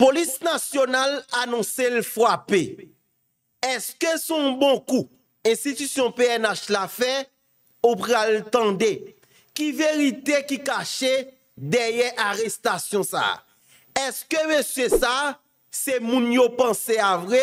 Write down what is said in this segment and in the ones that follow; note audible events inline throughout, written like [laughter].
Polis nasyonal anonsel fwape. Eske son bon kou, institisyon PNH la fe, ou pral tende, ki verite ki kache, deye arrestasyon sa. Eske mese sa, se moun yo pense avre,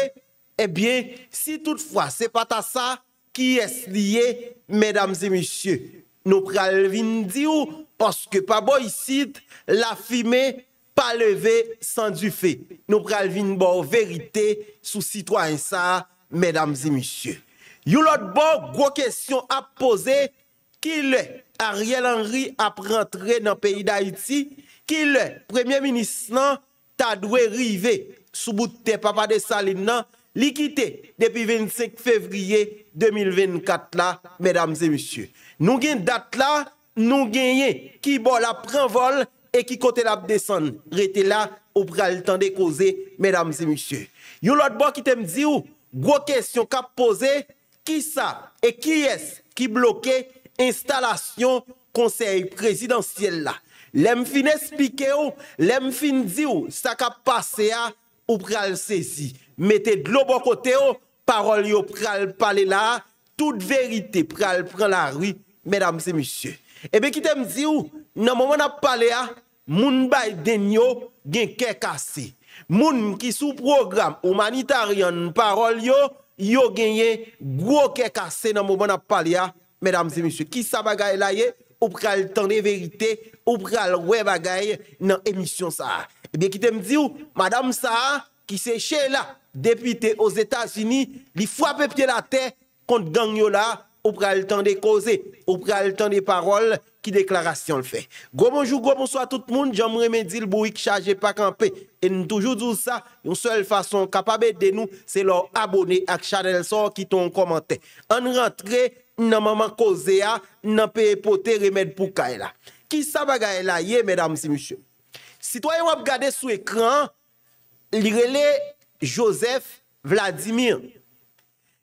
ebyen, eh si toutfwa se pata sa, ki es liye, medamze misye, nou pral vindi ou, poske pa bo yisid, la fime, pa leve san du fe nou pralvin bo verite sou sitwansa, medam zemisye. Yolot bo, gwo kesyon ap pose, ki le Ariel Henry ap rentre nan peyi da iti, ki le premye minis nan ta dwe rive sou bout te papade salin nan, likite depi 25 fevriye 2024 la, medam zemisye. Nou gen dat la, nou genye ki bo la pren vol, e ki kote lap desen rete la ou pral tan de koze, mèdames et monsieurs. Yon lot bo ki tem di ou, gwo kesyon kap pose, ki sa e ki es ki bloke instalasyon konsey presidansyel la. Lem fin espike ou, lem fin di ou, sa kap pase a ou pral sezi. Mete dlo bo kote ou, parol yo pral pale la, tout verite pral pran la, mèdames et monsieurs. E be ki tem di ou, nan mouman ap pale a, Moun bay den yo gen kekase. Moun ki sou program humanitarian parol yo, yo genye gwo kekase nan mou ban ap pale ya, medam se misyo, ki sa bagay la ye, ou pral tan de verite, ou pral we bagay nan emisyon sa a. Eh Ebe ki te mdi ou, madame sa a, ki se che la depite os Etats-Unis, li fwape pye la te kont gang yo la, ou pre al tan de koze, ou pre al tan de parol ki deklarasyon l fe. Gwamonjou, gwamonjou a tout moun, jom remedi l bo yik chaje pa kampe. E nou toujou djou sa, nou sel fason kapabet de nou, se lor abone ak chanel so ki ton komante. An rentre, nan maman koze a, nan pe epote remedi pou kaela. Ki sa bagaela ye, medam si mysye? Si toye wap gade sou ekran, li rele Joseph Vladimir.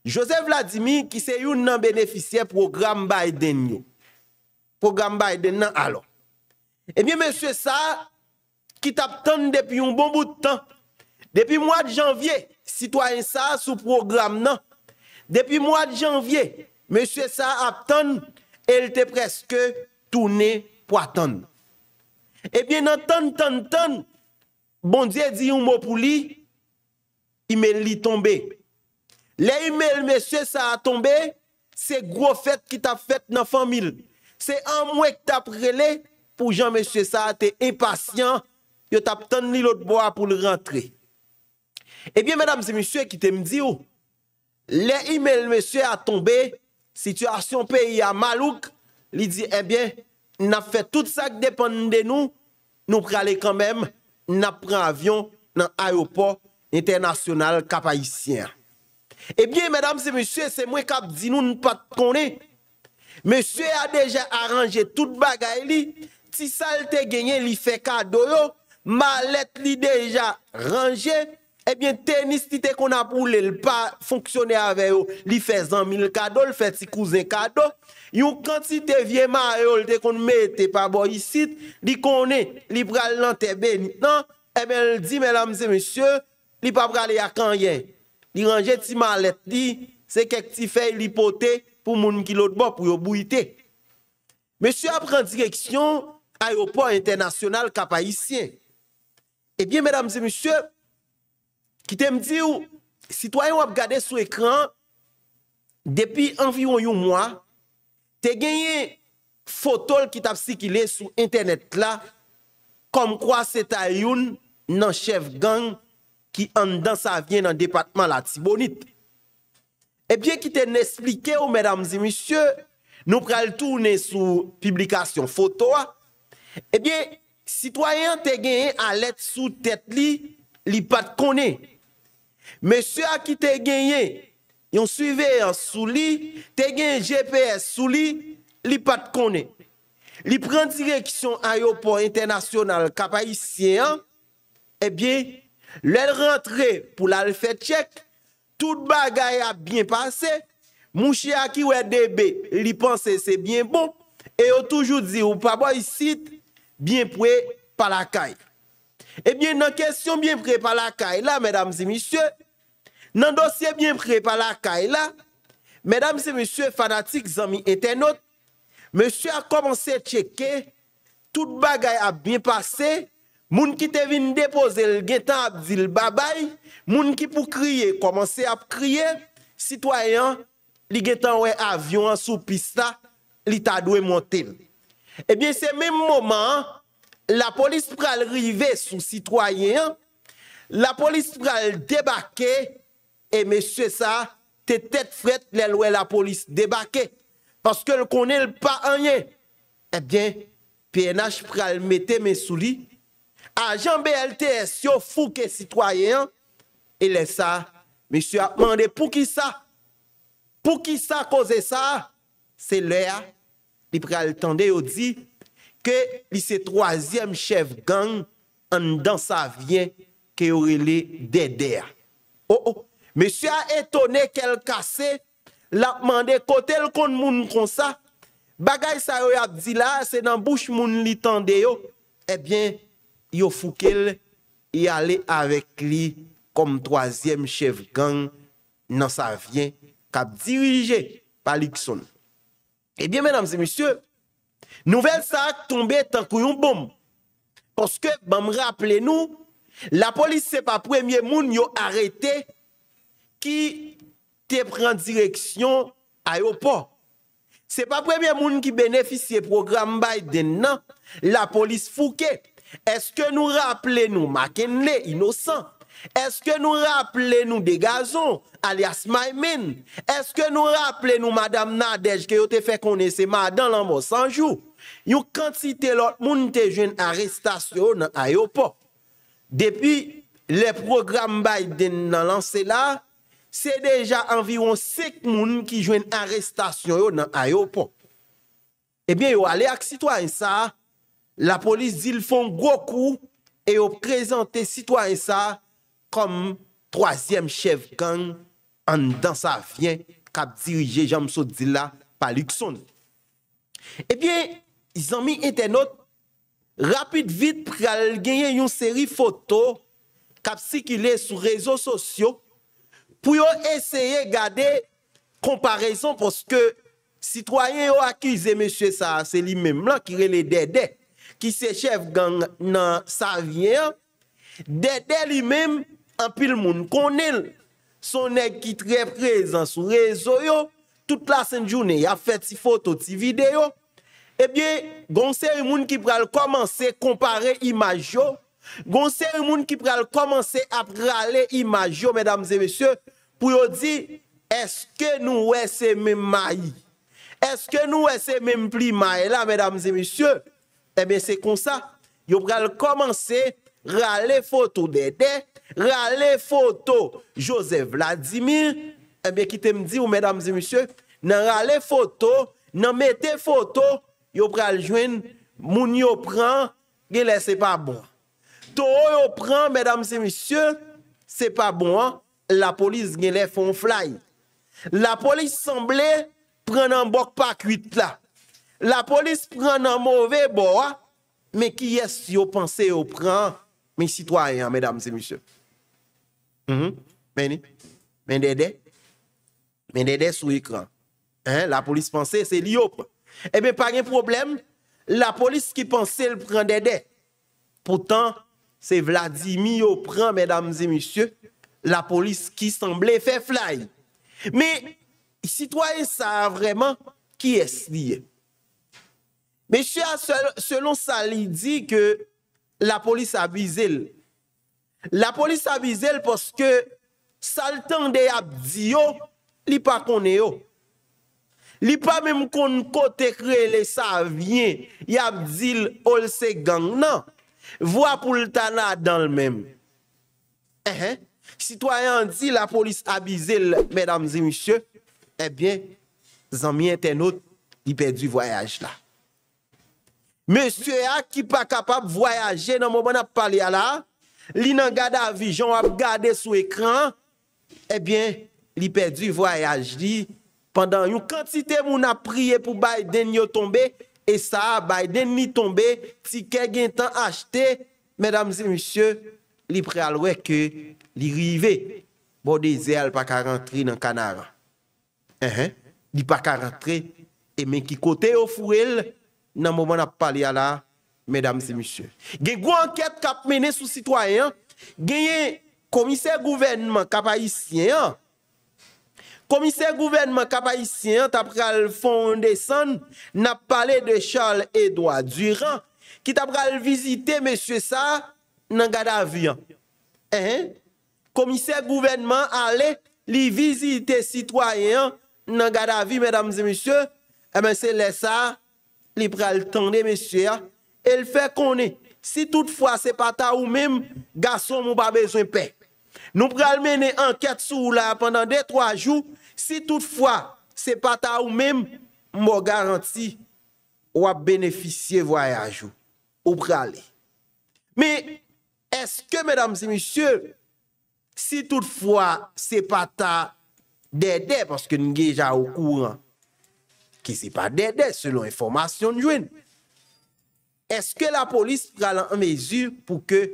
Joseph Vladimir, ki se yon nan benefisye program Biden yon. Program Biden nan alon. Ebyen, monsye sa, ki tap ton depi yon bon bout ton. Depi mwa janvye, sitwa yon sa sou program nan. Depi mwa janvye, monsye sa ap ton, el te preske toune pou aton. Ebyen, nan ton ton ton, bondye di yon mwopou li, yon men li tombe. Le imèl mèche sa a tombe, se gro fèt ki ta fèt nan famil. Se an mwèk ta prele, pou jan mèche sa a te impasyan, yo ta pton li lot bo a pou le rentre. Ebyen mèdam se mèche ki te mdi ou, le imèl mèche a tombe, situasyon peyi a malouk, li di ebyen, eh nou na fèt tout sa ki depande nou, nou prele kanmèm, nou na pren avyon nan ayopo internasyonal kapayisyen. Ebyen, eh mèdamse mèsyè, se mwen kap di nou nou pat konè, mèsyè a deja aranje tout bagay li, ti sal te genyen li fe kado yo, malet li deja ranje, ebyen eh tenis ti te kon ap oule l pa fonksyonè ave yo, li fe zanmin l kado, li fe ti kouzen kado, yon kan ti te vye ma yo, li te kon mè te pa bo yisit, li konè, li pral nan te ben nan, ebyen l di mèdamse mèsyè, li pa pral yakan yen. li rangeait ti malet li, c'est kek ti feuilles li pote pour moun ki l'autre bord pour yo bouiter. Monsieur a pren direction aéroport international Cap Haïtien. Eh bien mesdames et messieurs, qui te me dit citoyen regardé sur écran depuis environ un mois, te as gagné photo qui t'a circulé sur internet là comme quoi c'est youn non chef gang ki an dan sa vyen nan depatman la tibonit. Ebyen eh ki te nesplike ou, mèdames et monsieurs, nou pral tourne sou publikasyon fotowa, ebyen, eh sitwayen te genye alet sou tèt li, li pat kone. Mèsyè a ki te genye, yon suive yon sou li, te genye GPS sou li, li pat kone. Li pren direksyon Ayopo international kapa isye an, ebyen, Le rentre pour la faire check, tout bagay a bien passé. Mouchi a qui ouè debe, il pense c'est bien bon. Et ont toujours dit ou pas boy sit, bien prêt par la caille. Eh bien, dans question bien préparée par la caille là, mesdames et messieurs, dans dossier bien prêt par la caille là, mesdames et messieurs, fanatiques, amis internautes, monsieur a commencé à checker, tout bagay a bien passé. moun ki te vin depoze l getan ap zil babay, moun ki pou kriye, komanse ap kriye, sitwayen li getan we avyon sou pista, li ta dwe montel. Ebyen se menm mouman, la polis pral rive sou sitwayen, la polis pral debake, e me chwe sa, te tet fret le lwe la polis debake, paske l konel pa anye. Ebyen, PNH pral mete me souli, a janbe el te es yo fou ke sitwayen, e le sa, mè sy a mande pou ki sa, pou ki sa koze sa, se le a, li pre al tende yo di, ke li se troasyem chev gang, an dan sa vyen, ke yo re le dede a. O, o, mè sy a etone kel kase, la mande kote l kon moun kon sa, bagay sa yo ap di la, se nan bouch moun li tende yo, e bien, yo Foukel y aller avec lui comme troisième chef gang dans sa vient cap dirigé par Lixon. Eh bien, mesdames et messieurs, nouvelle sac tombée tant yon bombe. Parce que, me rappelez-nous, la police, c'est pas premier moun yo arrêté qui te prend direction aéroport. C'est pas premier moun qui bénéficie programme Biden, non. La police fouquet. Eske nou rappele nou maken ne inosan? Eske nou rappele nou de gazon alias Maymin? Eske nou rappele nou madame Nadej ke yo te fe kone se madan lan mo sanjou? Yo kantite lot moun te jwen arrestasyon nan ayopo. Depi le program Biden nan lanse la, se deja anviron sek moun ki jwen arrestasyon nan ayopo. Ebyen yo ale ak sitwany sa a, la polis di l fon gwo kou e yo prezante sitwansa kom troasyem chevkang an dan sa vyen kap dirije Jamso Dila paliksoni. Ebyen, izan mi internet rapid vit pral genye yon seri foto kap sikile sou rezo sosyo pou yo eseye gade komparason poske sitwanyen yo akize mèche sa seli mèm lan kire le dedè. ki sechev gan nan sa riyan, dede li mem apil moun konil, son ek ki tre prezan sou rezo yo, tout la sen jounen ya fet ti foto, ti video, ebyen gonseri moun ki pral komanse kompare imaj yo, gonseri moun ki pral komanse apral e imaj yo, mèdames e mèsyo, pou yo di, eske nou wè se mèm mayi, eske nou wè se mèm pli mayi la, mèdames e mèsyo, Ebe, se kon sa, yo pral komanse rale foto dede, rale foto Jose Vladimir. Ebe, eh ki te mdi ou, mèdames et monsieurs, nan rale foto, nan mette foto, yo pral jwen moun yo pran, gè lè se pa bon. To yo pran, mèdames et monsieurs, se pa bon, la polis gè lè fon fly. La polis semblè pren an bok pak wite la. la police prend un mauvais bois, hein. mais qui est-ce qui pense au prend mes citoyens, mesdames et messieurs? Mm -hmm. men sous écran. Hein? La police pensait, c'est l'iop. Eh bien, pas de problème, la police qui pensait le prend dede. Pourtant, c'est Vladimir qui prend, mesdames et messieurs, la police qui semblait faire fly. Mais, citoyens savent vraiment qui est ce lié. Mèche, selon sa li di ke la polis abize l. La polis abize l poske salten de yabdi yo, li pa kone yo. Li pa mèm kon kote kre le sa vyen, yabdi l olse gang nan. Vwa pou l tana dan l mèm. Sitwayan eh, eh, di la polis abize l, mèdam zi mèche, ebyen, eh zanmien tenot li perdi voyaj la. Monsye a ki pa kapap voyaje nan moun bon ap pale ala, li nan gada avijon ap gade sou ekran, ebyen, eh li perdi voyaje li, pandan yon kantite moun ap priye pou Biden yon tombe, e sa, Biden ni tombe, ti ke gen tan achete, mèdames et monsye, li prealwe ke li rive, bo de zè al pa ka rentri nan kanara. Ehe, li pa ka rentri, e men ki kote yo fou el, nan mouman ap pale ala, mèdames et monsieurs. Gè gwa anket kap mène sou sitwayan, gè yè komise gouvernement kapayisyen, komise gouvernement kapayisyen, tap pral fonde san, nap pale de Charles Edouard Durand, ki tap pral vizite mèche sa, nan gada vi. Eh, eh? Komise gouvernement ale, li vizite sitwayan, nan gada vi, mèdames et monsieurs, mèche eh sa, Li pral tande, mesye a, el fe konen, si toutfwa se pata ou mem, gason mou ba bezon pek. Nou pral mene anket sou la pandan dey troa jou, si toutfwa se pata ou mem, mou garanti wap beneficye voyaj ou prale. Me eske, mesdames e mesye, si toutfwa se pata dey dey, paske ngeja ou kouran, qui c'est pas dédé selon information de Est-ce que la police prend en mesure pour que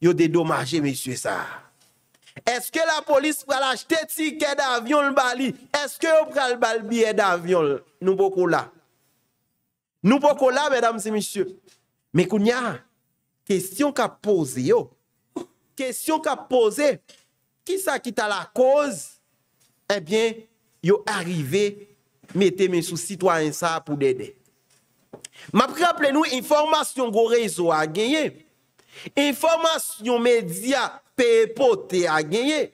yo dédommager monsieur ça? Est-ce que la police va acheter ticket d'avion le bali? Est-ce que vous prenez bal billet d'avion nous beaucoup là? Nous beaucoup là mesdames et messieurs. Mais kounya question qu'a posé yo. Question qu'a posé qui ça qui t'a la cause? Eh bien, yo arrivé mette men sou sitwa en sa pou dede. Mapre aple nou, informasyon go rezo a genye, informasyon media peyepote a genye,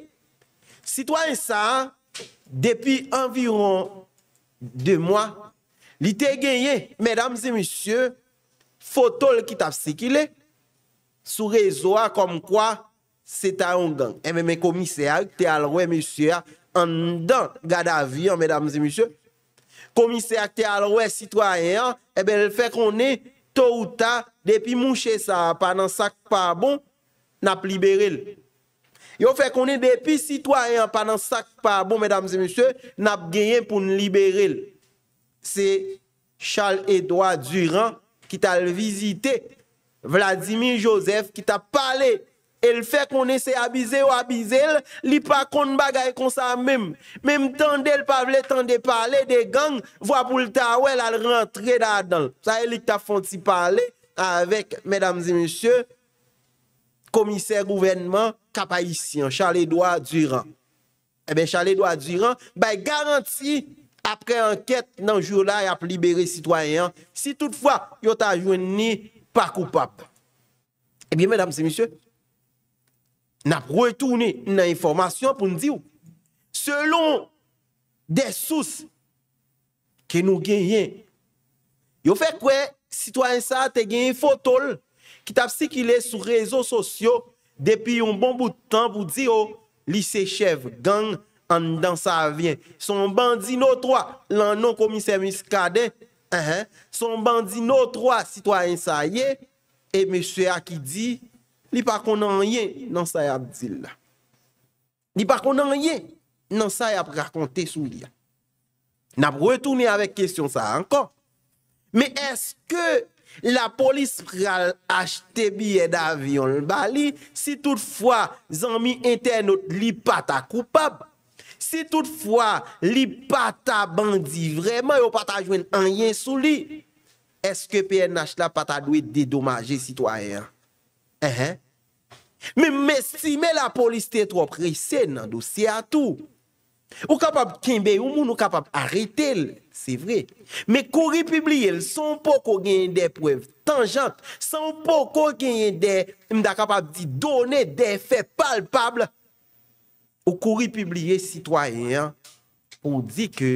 sitwa en sa, depi anviron de mwa, li te genye, mèdames et monsye, fotol ki tapsekile, sou rezo a komkwa, se ta ongan. E eh, men men komise a, te alwe monsye a, an dan, gada vi an mèdames et monsye, Komise akte alwe sitwayen, ebe le fe konen to ou ta depi mounche sa panan sak pa bon, nap liberil. Yo fe konen depi sitwayen panan sak pa bon, medamze monsye, nap genyen pou n'liberil. Se Charles-Edouard Durand ki tal vizite, Vladimir Joseph ki tal pale. El fè kon ese abize ou abizel, li pa kon bagay kon sa mèm. Mèm tan del pavle tan depale de gang, vwa pou lta wèl al rentre dadan. Sa e li ta fonti pale avèk, mèdames et monsieurs, komisèr gouvernement kapayisyen, Charles-Edouard Durand. E eh bè Charles-Edouard Durand, bè garanti apre anket nan joun la ap libere sitwayan, si toutfwa yo ta joun ni pa koupap. E eh bè mèdames et monsieurs, Nap rwetouni nan informasyon pou ndi ou. Selon de souse ke nou gen yen. Yo fe kwe, sitwa yon sa te gen yon fotol ki tap si ki le sou rezo sosyo depi yon bon boutan pou di ou lise chev gang an dan sa avyen. Son bandi nou troa, lan nou komise miskade, uh-huh. son bandi nou troa sitwa yon sa ye e mese a ki di... li pa kon nan yen nan say ap dil la. Li pa kon nan yen nan say ap rakonte sou li la. Nap retouni avek kesyon sa ankon. Me eske la polis pral achte biye davyon bali, si toutfwa zanmi entenot li pata koupab, si toutfwa li pata bandi vreman yo pata jwen anyen sou li, eske PNH la pata dwe dedomaje sitwayan. Eheh. Me mestime la polis te tro prese nan dosye atou. Ou kapab kimbe ou moun, ou kapab arete l, se vre. Me kori publie l, son po ko genye de preve tanjante, son po ko genye de, m da kapab di done de fe palpable. Ou kori publie sitwayen, ou di ke,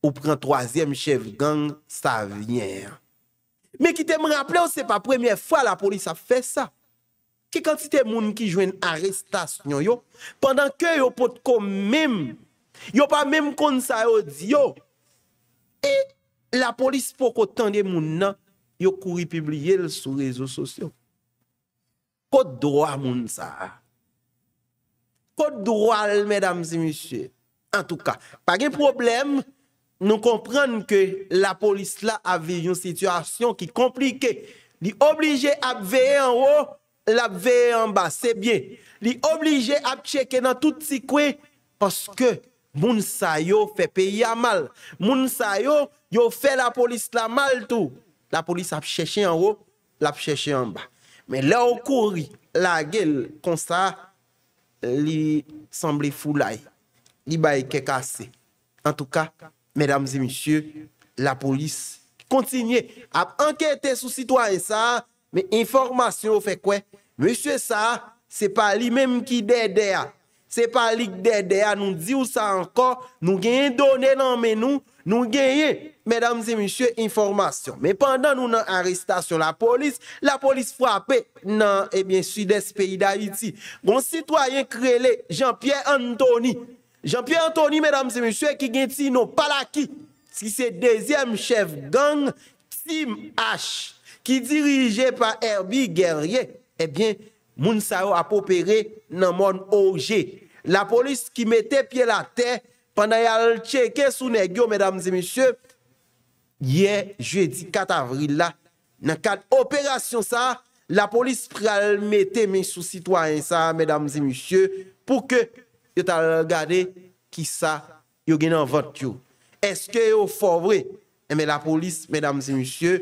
ou pren troasyem chev gang, sa vyen. Me kite m rapple, ou se pa premye fwa la polis a fe sa. ki kantite moun ki jwen arrestas nyo yo, pandan ke yo pot ko mèm, yo pa mèm kon sa yo diyo, e la polis pou ko tende moun nan, yo kou ripibliye l sou rezo sosyo. Kote drwa moun sa. Kote drwa l mèdames et monsieurs. En tout ka, pa gen problem, nou komprenn ke la polis la avè yon sityasyon ki komplike, li oblije apveye an wò, l ap veye an ba, se bie. Li oblije ap cheke nan tout si kwe, poske moun sa yo fe peyi a mal. Moun sa yo yo fe la polis la mal tou. La polis ap cheche an wo, l ap cheche an ba. Men la ou kouri, la gel konsa, li sembli fulay. Li baye kekase. En touka, medamzi misye, la polis kontinye ap anketen sou sitwa e sa a, Men, informasyon ou fe kwen? Monsye sa, se pa li menm ki DDA. Se pa li ki DDA, nou di ou sa ankon, nou genye donen anmen nou, nou genye. Men, monsye monsye, informasyon. Men, pandan nou nan anrestasyon la polis, la polis fwape, eh nan, ebyen, sudes peyi da iti. Gon, sitwayen krele, Jean-Pierre Anthony. Jean-Pierre Anthony, men, monsye monsye, ki gen ti nou palaki. Ski se dezyem chev gang, Tim Hache. Ki dirije pa erbi gerye, ebyen, moun sa yo apopere nan moun orje. La polis ki mette pie la te, pandan yal cheke sou negyo, mèdames e monsye, ye, jwe di, kat avril la, nan kat operasyon sa, la polis pral mette men sou sitwayen sa, mèdames e monsye, pou ke yot al gade ki sa yo genan vot yo. Eske yo forbre, eme eh, la polis, mèdames e monsye,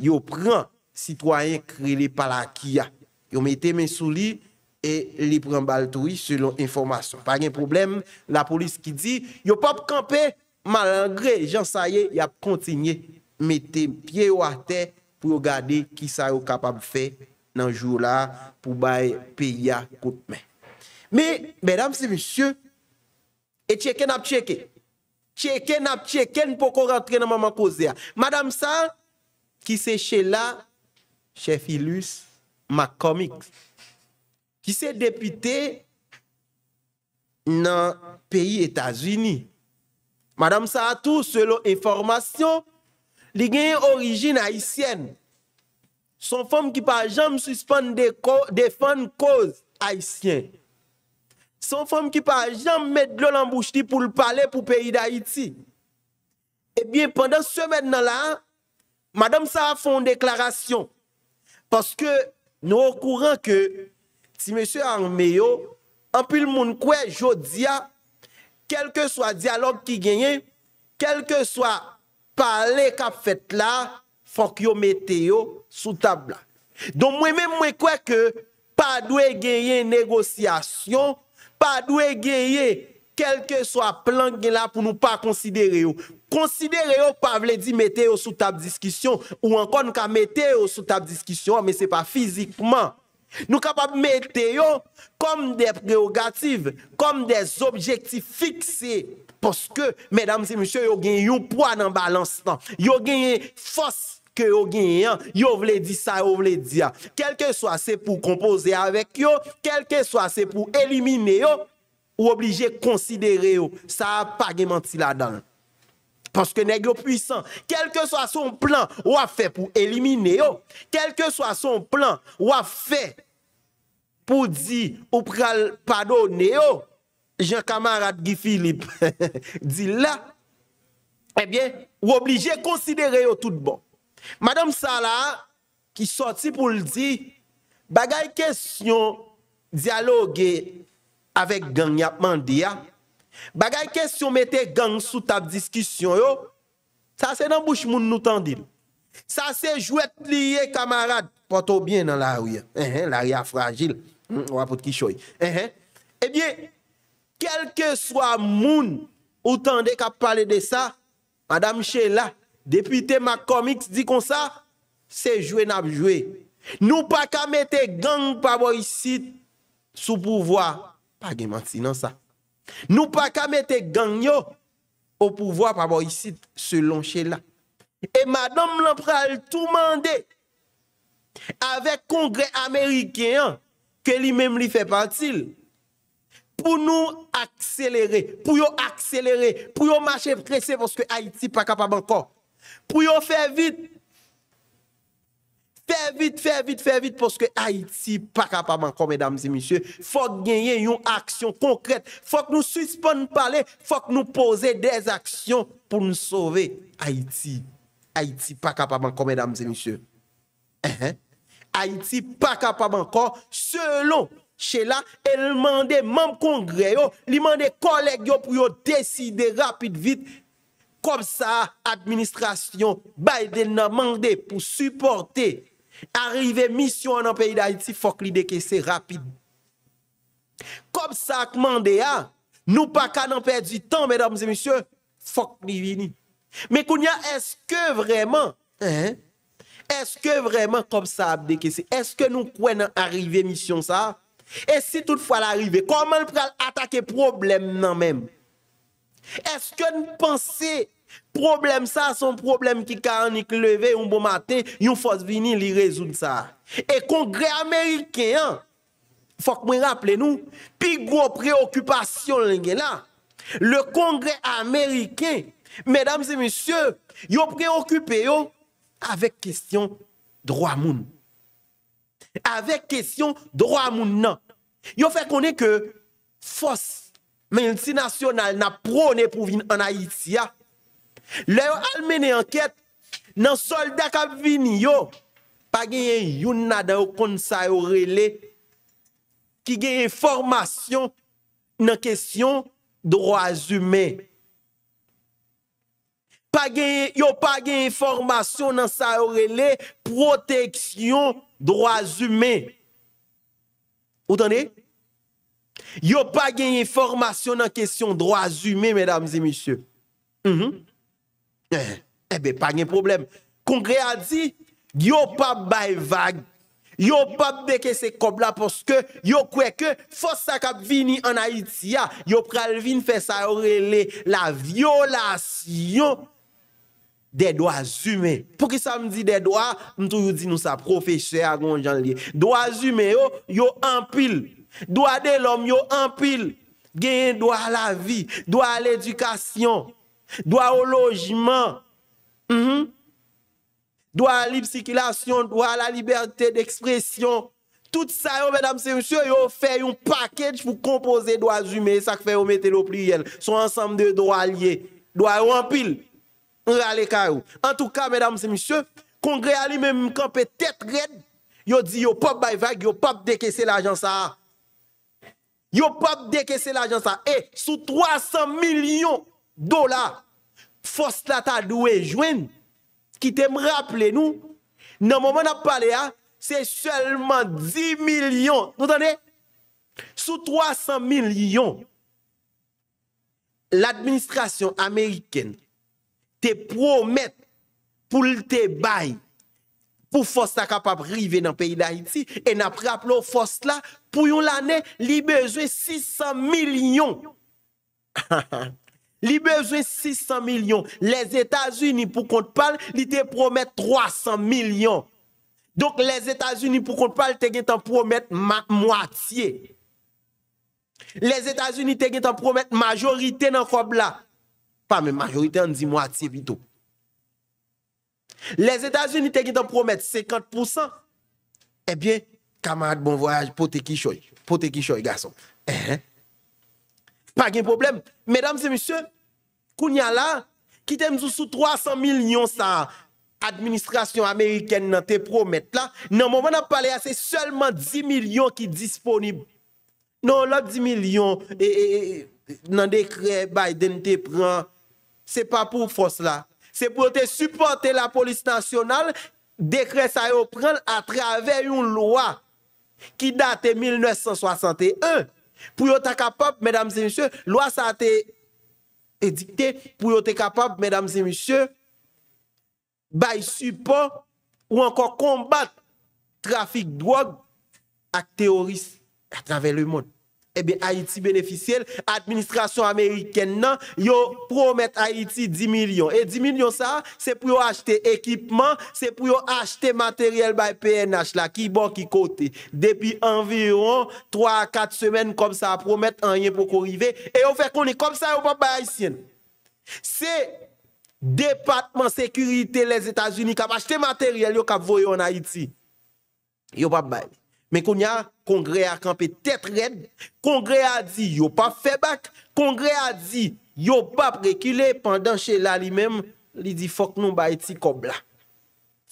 yo pren sitwoyen kre li pala ki ya. Yo mette men sou li e li pren baltoui selon informasyon. Par gen problem, la polis ki di, yo pap kampe malangre, jan sa ye, yap kontinye, mette pie ou ate pou yo gade ki sa yo kapab fe nan jou la pou baye pe ya kout men. Me, bedam se monsye, e tcheke nap tcheke. Tcheke nap tcheke, ni poko rentre nan maman koze ya. Madame sa, Ki se chela, chef ilus, ma komik. Ki se depite, nan peyi Etasini. Madame Sartou, selon informasyon, li genye orijine Haitienne. Son fome ki pa jam suspande defande kouz Haitienne. Son fome ki pa jam met glou l'ambouchdi pou l'pale pou peyi d'Haïti. Ebyen, eh pandan semen nan la, Madame ça fait une déclaration parce que nous au courant que si monsieur Arméo en le monde quoi jodia quel que soit dialogue qui gagne quel que soit parler qu'a fait là faut que vous mettez sous table donc moi même moi crois que pas de gagner négociation pas de gagner quel que soit plan qui là pour nous pas considérer considérer pas veut dire mettez sous table discussion ou encore nous mettez sous table discussion mais ce n'est pas physiquement nous capables mettre comme des prérogatives comme des objectifs fixés parce que mesdames et messieurs yo avez un poids dans balance Vous avez une force que vous avez yo hein. veut dire ça vous veut dire quel que soit c'est pour composer avec vous, quel que soit c'est pour éliminer yo Ou oblige konsidere yo. Sa a pa gemanti la dan. Paske neglo pwisan. Kelke swa son plan ou a fe pou elimine yo. Kelke swa son plan ou a fe pou di ou pral padone yo. Jean Kamarad Gifilip [laughs] di la. Ebyen, eh ou oblige konsidere yo tout bon. Madame Salah ki soti pou l di. Bagay kesyon diyaloge... avek gang yap mandi ya, bagay kes yon mette gang sou tab diskisyon yo, sa se nan bouch moun nou tan dil, sa se jwet liye kamarad, poto bien nan la ria, la ria fragil, wapot hmm, ki choy, ebyen, eh kelke swa moun, ou tan dek ap pale de sa, madame chela, depite ma komiks di kon sa, se jwet nan jwet, nou pa ka mette gang pavo yisit, sou pouvoi, pas de ça. Nous pas qu'à mettre au pouvoir par ici selon chez là. Et madame l'empral tout mandé avec congrès américain que lui-même lui fait partie pour nous accélérer, pour nous accélérer, pour nous marcher pressé parce que Haïti pas capable encore. Pour nous faire vite Fè vit, fè vit, fè vit, porske Haiti pa kapabanko, mèdames et monsieurs, fòk genye yon aksyon konkrèt, fòk nou suspon nou pale, fòk nou pose des aksyon pou nou sove Haiti. Haiti pa kapabanko, mèdames et monsieurs. Haiti pa kapabanko, selon chè la, el mande mam kongre yo, li mande koleg yo pou yo deside rapid vit, kom sa, administrasyon, Biden nan mande pou supporte Arriver mission dans le pays d'Haïti, il faut que l'idée que c'est rapide. Comme ça, a ah, nous pas pouvons pas perdre du temps, mesdames et messieurs, faut que vienne. Mais est-ce que vraiment, hein, est-ce que vraiment comme ça, est-ce que nous pouvons arriver mission ça? Et si toutefois l'arrivée, comment nous attaquer problème non même? Est-ce que nous pensons Problème ça, son problème qui carnique levé un bon matin, une force venir li résoudre ça. Et congrès américain, faut que nous rappelez nous, plus gros préoccupation là. Le congrès américain, mesdames et messieurs, yo préoccupé avec question droit moun. Avec question droit moun nan. Yo fait connaître que force multinationale n'a prôné pour venir en Haïti. Le al almene enquête nan soldat kap vini yo pa genyen youn nada yo kon sa yo qui formation nan question droits humains. Pa genye, yo pas genye formation dans sa relé protection droits humains. Vous entendez Yo pas genye formation nan question droits humains mesdames et messieurs. -hmm. Ebe eh, eh pa gen problem Kongre a di Gyo pap bay vag Gyo pap beke se kob la Poske gyo kweke Fos sa kap vini an Haitia Gyo pralvin fes a orele La violasyon De doa zume Pou ki sa mdi de doa Mtou yu di nou sa profeche Doa zume yo Yo ampil Doa de lom yo ampil Gen doa la vi Doa l'edukasyon droit au logement, mm droit à la libre circulation, droit à la liberté d'expression. Tout ça, mesdames et messieurs, ils fait un package pour composer droits humains. Ça fait vous mettez le pluriel. Son ensemble de droits liés. Droits en pile. En tout cas, mesdames et messieurs, le congrès a lui-même campé tête être raide, yo dit yo pas by vague, yo pop décaisser l'argent ça. Yo pas décaisser l'argent ça. Et sous 300 millions de dollars fos la ta dou e jwen, ki te m raple nou, nan mouman ap pale a, se selman 10 milyon, nou tande, sou 300 milyon, l'administrasyon Ameriken, te promet, pou l te bay, pou fos la kapap rive nan peyi da iti, e nap raple ou fos la, pou yon l ane, li bejwe 600 milyon, ha ha ha, Li bezwen 600 milyon. Les Etats-Unis pou kontpal, li te promet 300 milyon. Donk les Etats-Unis pou kontpal, te gen tan promet moitye. Les Etats-Unis te gen tan promet majorite nan kwa bla. Pa men, majorite an di moitye bitou. Les Etats-Unis te gen tan promet 50%. Ebyen, kamad bon voyaj, pote ki choy. Pote ki choy, gason. Eh, pa gen problem. Medam se misyon, Kounya la, ki tem zousou 300 milyon sa administrasyon Ameriken nan te promet la, nan mouman ap pale a, se seulement 10 milyon ki disponib. Non, la 10 milyon, nan dekre Biden te pren, se pa pou fos la. Se pou te supporte la polis nasyonal, dekre sa yo pren a travey yon lwa ki date 1961. Pou yo taka pop, medam se misyo, lwa sa te... et dikte pou yo te kapap, mèdames et monsieurs, bay supan ou ankon konbat trafik drog ak teoris a travè le moun. eh bien, Haïti bénéficiaire, Administration américaine, non, yo promet Haïti 10 millions. Et 10 millions, ça, c'est pour acheter équipement, c'est pour acheter matériel par PNH, là, qui bon, qui côté. Depuis environ 3 à 4 semaines, comme ça, promet rien pour arriver. Et on fait qu'on est comme ça, on pas haïtien. C'est département sécurité les États-Unis qui a acheté matériel, qui a en Haïti. Yo pas Men kon ya kongre a kampe tet red, kongre a di yo pa febak, kongre a di yo pa prekile, pandan che la li mem, li di fok nou bay ti kob la.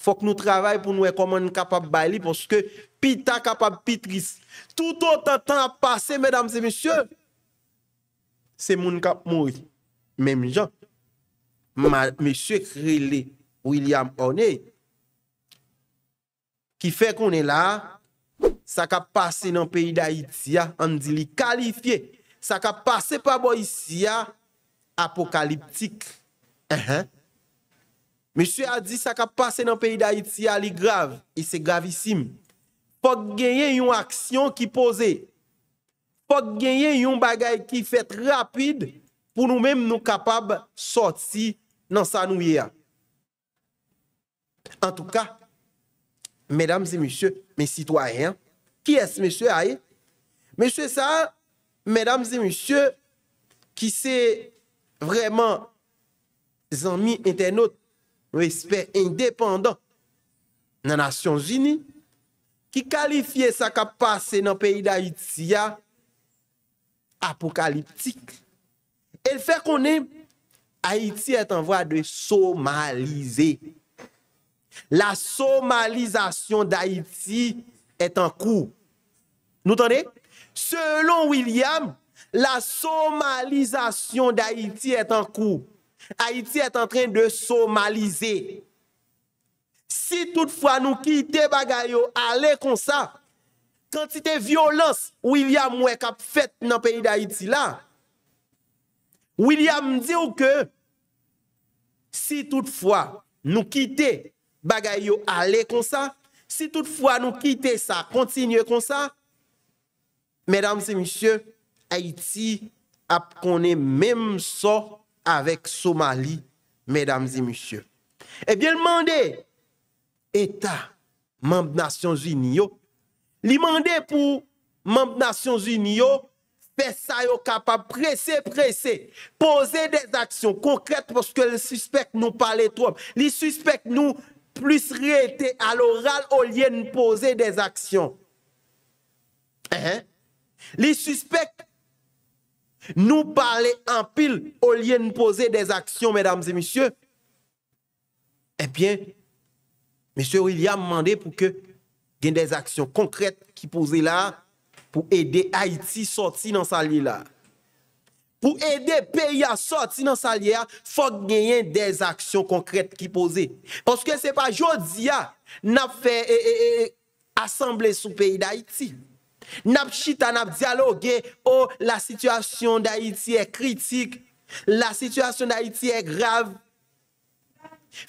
Fok nou travay pou nou e komon kapap bay li, poske pi ta kapap pi tris. Tout an tan tan a pase, medam se mesye, se moun kap mou, men mi jan, men se kre li, William Hone, ki fe kon e la, sa ka pase nan peyi da itiya, an di li kalifiye, sa ka pase pa bo itiya, apokaliptik. Mèchè a di sa ka pase nan peyi da itiya li grav, e se gravissim. Po genye yon aksyon ki pose, po genye yon bagay ki fèt rapide, pou nou mèm nou kapab soti nan sa nou yeya. An tou ka, mèdames et mèchè, mè sitwayen, Ki es mèche ayè? Mèche sa, mèdames et mèche, ki se vreman zanmi entenot wèspè indépendant nanasyon jini, ki kalifiye sa kapase nan peyi d'Haïti ya apokaliptik. El fè konè, Haïti et an vwa de somalize. La somalizasyon d'Haïti apokaliptik. et an kou. Nou tande? Selon William, la somalizasyon d'Haïti et an kou. Haïti et an tren de somalize. Si toutfwa nou kite bagay yo ale konsa, kantite violans William mwen kap fet nan peyi d'Haïti la, William di ou ke, si toutfwa nou kite bagay yo ale konsa, si tout fwa nou kite sa, kontinye kon sa, medam zi musye, Haiti ap konen mem so avek Somali, medam zi musye. Ebyen eh mande, Eta, memb nasyon zi nyo, li mande pou, memb nasyon zi nyo, fè sa yo kapab, presè, presè, pose des aksyon konkrèt poske li suspect nou pa le trom, li suspect nou, plus rester à l'oral au lieu de poser des actions. Hein? Les suspects nous parler en pile au lieu de poser des actions, mesdames et messieurs. Eh bien, Monsieur William demandé pour que y ait des actions concrètes qui posent là pour aider Haïti sortir dans sa lit là. pou ede peyi a soti nan salye a, fok genyen des aksyon konkrete ki pose. Poske se pa jodi a, nap fe e, e, e, asemble sou peyi da iti. Nap chita, nap dialogue, ou la sitwasyon da iti e kritik, la sitwasyon da iti e grav,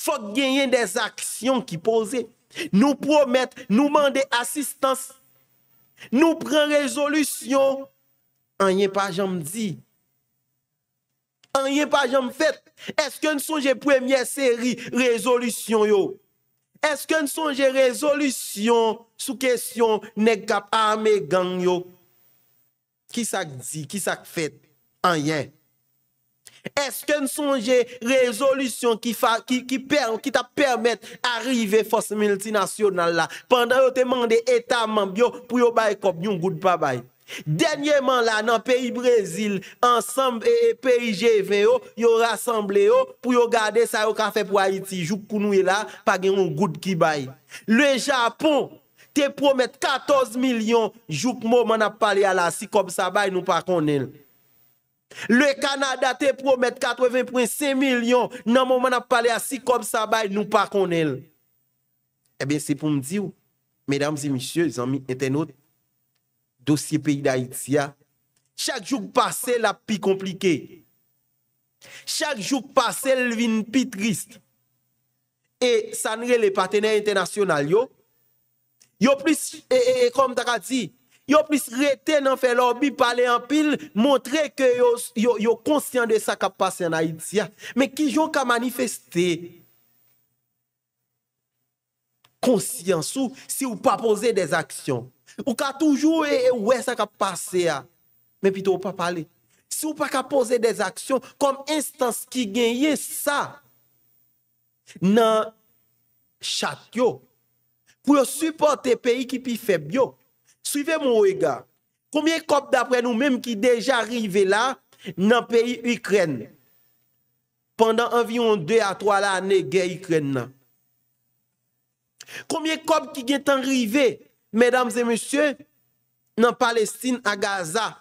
fok genyen des aksyon ki pose. Nou promet, nou mande asistans, nou pren rezolusyon, anye pa janm di, Anye pa jom fèt? Eske n sonje premye seri rezolusyon yo? Eske n sonje rezolusyon sou kesyon negap ame gang yo? Ki sak di, ki sak fèt? Anye. Eske n sonje rezolusyon ki ta permèt arive fòs multinasyonan la? Pandan yo te mande etaman, yo pou yo bay kop, yon gout pa bay. Denye man la nan peyi Brezil Ansem e peyi GVO Yo rassemble yo pou yo gade Sa yo kafe pou Haiti Jouk kou nou e la pa gen yon gout ki bay Le Japon te promet 14 milyon Jouk mou man ap pale ala Si kom sa bay nou pa kon el Le Kanada te promet 80.5 milyon Nan mou man ap pale ala Si kom sa bay nou pa kon el eh E ben se pou m di ou Mesdames et messieurs En tenot dossier pays d'Haïti. Chaque jour passé, la plus compliqué. Chaque jour passé, elle vin plus triste. Et ça n'est les partenaires internationaux. Yo, yo plus, et, comme tu as dit, yo plus rete dans faire lobby parler en pile montrer que yo, yo, conscient de ça qui passé en Haïti mais qui ont ka manifester conscience ou si ou pas poser des actions ou ka toujours et ouais e ça a passé Mais plutôt pas parler. Si ou pas poser des actions comme instance qui gagne ça dans chat pour supporter pays qui pi fait bio. Suivez mon gars. Combien cop d'après nous mêmes qui déjà arrivé là dans pays Ukraine pendant environ deux à trois années guerre Ukraine. Combien comme qui est arrivé Mesdames et messieurs, dans Palestine à Gaza,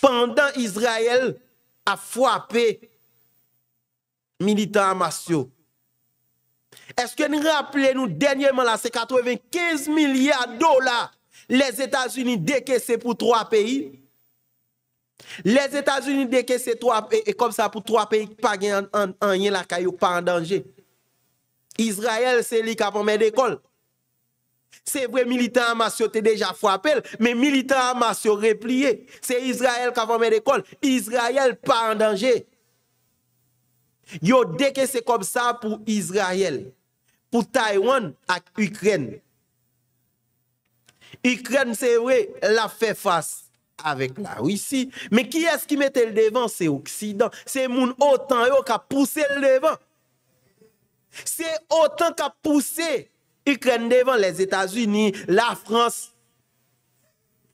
pendant Israël a frappé militants amassio. Est-ce que nous rappelons dernièrement là, 95 milliards de dollars les États-Unis décaissés pour trois pays? Les États-Unis décaissés trois et comme ça pour trois pays qui pas en, pas en danger. Israël, c'est lui qui a c'est vrai, militants Hamas ont déjà frappé, mais militants Hamas ont replié. C'est Israël qui a formé l'école. Israël pas en danger. Yo, dès que c'est comme ça pour Israël, pour Taïwan et Ukraine. Ukraine, c'est vrai, l'a fait face avec la Russie. Mais qui est-ce qui mettait le devant? C'est l'Occident. C'est mon autant qui a poussé le devant. C'est autant qui a poussé Ukraine devant les États-Unis, la France.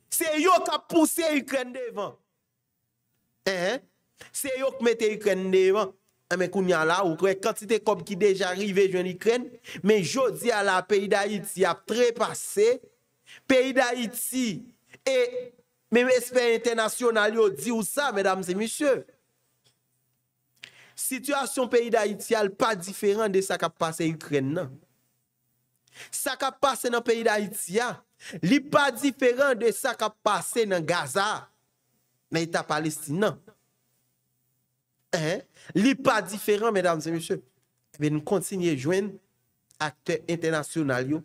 C'est eux qui ont poussé l'Ukraine devant. Hein, hein? C'est eux qui mettent l'Ukraine devant. Ah, mais quand y a quantité comme qui déjà arrivé en Ukraine, mais je dis à la pays d'Haïti a très passé Pays d'Haïti et même experts international yo dit ou ça, mesdames et messieurs. Situation pays d'Haïti n'est pas différente de ce qui a passé en Ukraine. Non? Sa ka pase nan peyi d'Haïtia, li pa diferan de sa ka pase nan Gaza, nan ita Palestina. Li pa diferan, mèdame se mèche, eh ve nou kontinye jwen akte internasyonal yo,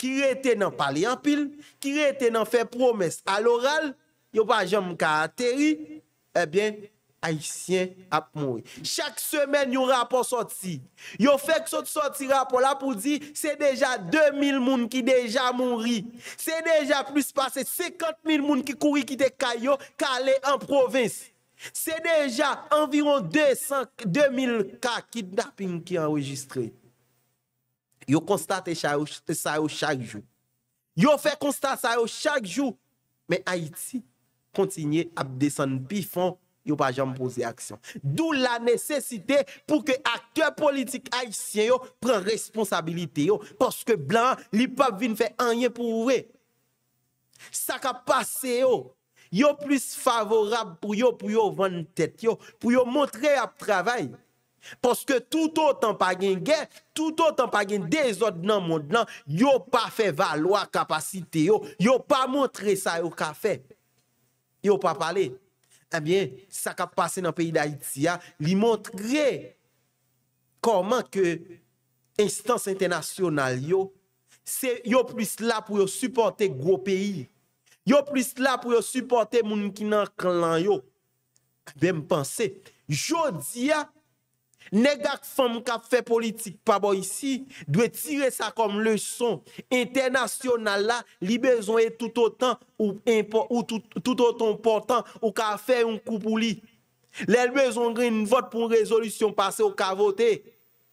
ki rete nan paleyampil, ki rete nan fe promes al oral, yo pa jom mka ateri, e eh bien... haïtiens à mouri. Chaque semaine, un rapport sorti. Yon fait que sorti rapport la pour dire, c'est déjà 2000 moun qui déjà mouri. C'est déjà plus passé 50 000 moun qui courent qui kayo calé en province. C'est déjà environ 200, 2000 cas kidnapping qui enregistré. Yo constate ça chaque jour. Yo fait constat ça chaque jour. Mais Haïti continue à descendre pifon yo pas jamais action. D'où la nécessité pour que acteurs politiques haïtiens prennent responsabilité. parce que blanc, li ne font rien pour eux. Ça qui a passé, yo, plus favorable pour yo, pour yo vendre tête, pour yo montrer à travail. Parce que tout autant pas gen guerre, tout autant pas gen désordre dans le monde, nan, yo pas fait valoir capacité, yo, yo pas montré ça, yo ka fait. Yo pas parlé. a byen, sa ka pase nan peyi d'Haïtia, li montre koman ke instance internasyonal yo, se eh yo plis la pou yo suporte gwo peyi. Yo plis la pou yo suporte moun mkina klan yo. Ben mpense, jodi ya Negak fam mou ka fe politik pa bo yisi, dwe tire sa kom le son. Internasyonnal la, li bezon e tout otan ou tout otan portan ou ka fe yon koupou li. Le lbezon gre yon vot pou rezolusyon pase ou ka vote,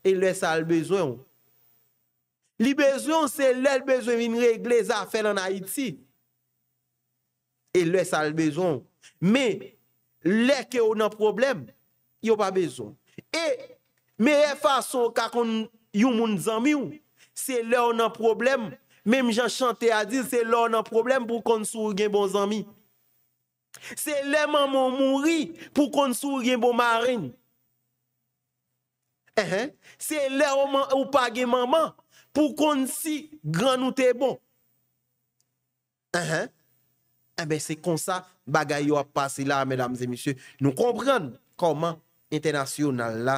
e lwes al bezon. Li bezon se lel bezon vin regle zafen an Haiti. E lwes al bezon. Me, lè ke yon nan problem, yon pa bezon. Et meilleure façon qu'on kon yon moun zami ou, c'est là on a problème. Même Jean chanté a dit c'est là on a problème pour qu'on soit bon zami. C'est là maman mourit pour qu'on soit bon marine. C'est là ou, ou pas maman pour qu'on si grand ou te bon. Eh, eh. eh ben c'est comme ça bagay a passé là mesdames et messieurs. Nous comprenons comment internasyonan la,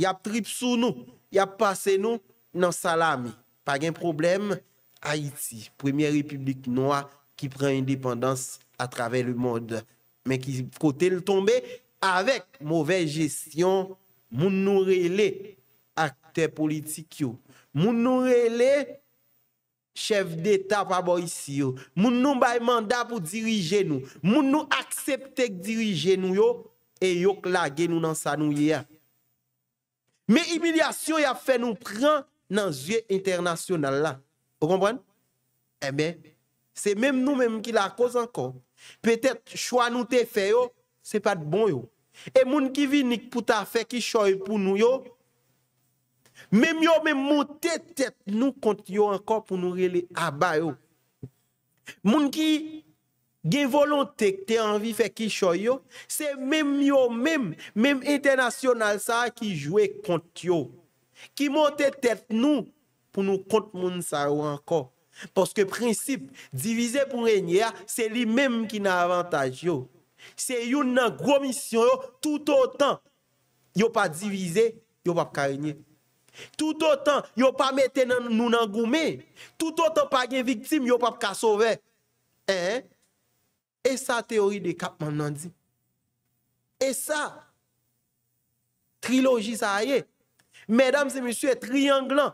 ya prip sou nou, ya pase nou nan salami. Pag en problem, Haiti, Premier Republik Noua, ki pren indipendans a trave le mod, men ki kote l tombe, avek mouvel gestyon, moun nou rele akte politik yo, moun nou rele chev deta pa bo yisi yo, moun nou bay manda pou dirije nou, moun nou aksepte dirije nou yo, et yo clagué nous dans sa nous Mais humiliation y a fait nous prendre dans les yeux international là. Vous comprenez Eh bien, c'est même nous même qui la cause encore. Peut-être choix nous te fait yo, c'est pas de bon yo. Et moun qui vient pour ta fait qui choy pour nous yo. Même yo même monter tête nous contre encore pour nous reler à yo. Moun qui Gen volontèk te anvi fè ki choy yo, se mèm yo mèm, mèm internasyonal sa ki jwe kont yo. Ki monte tèt nou pou nou kont moun sa yo anko. Poske prinsip, divize pou renyè, se li mèm ki nan avantaj yo. Se yon nan gwo misyon yo, tout o tan, yo pa divize, yo pa pka renyè. Tout o tan, yo pa mette nou nan gwo mè, tout o tan pa gen viktime, yo pa pka sove. Eheh? E sa teori de Kapman nan di? E sa trilogi sa aye? Medam se monsye triyanglan,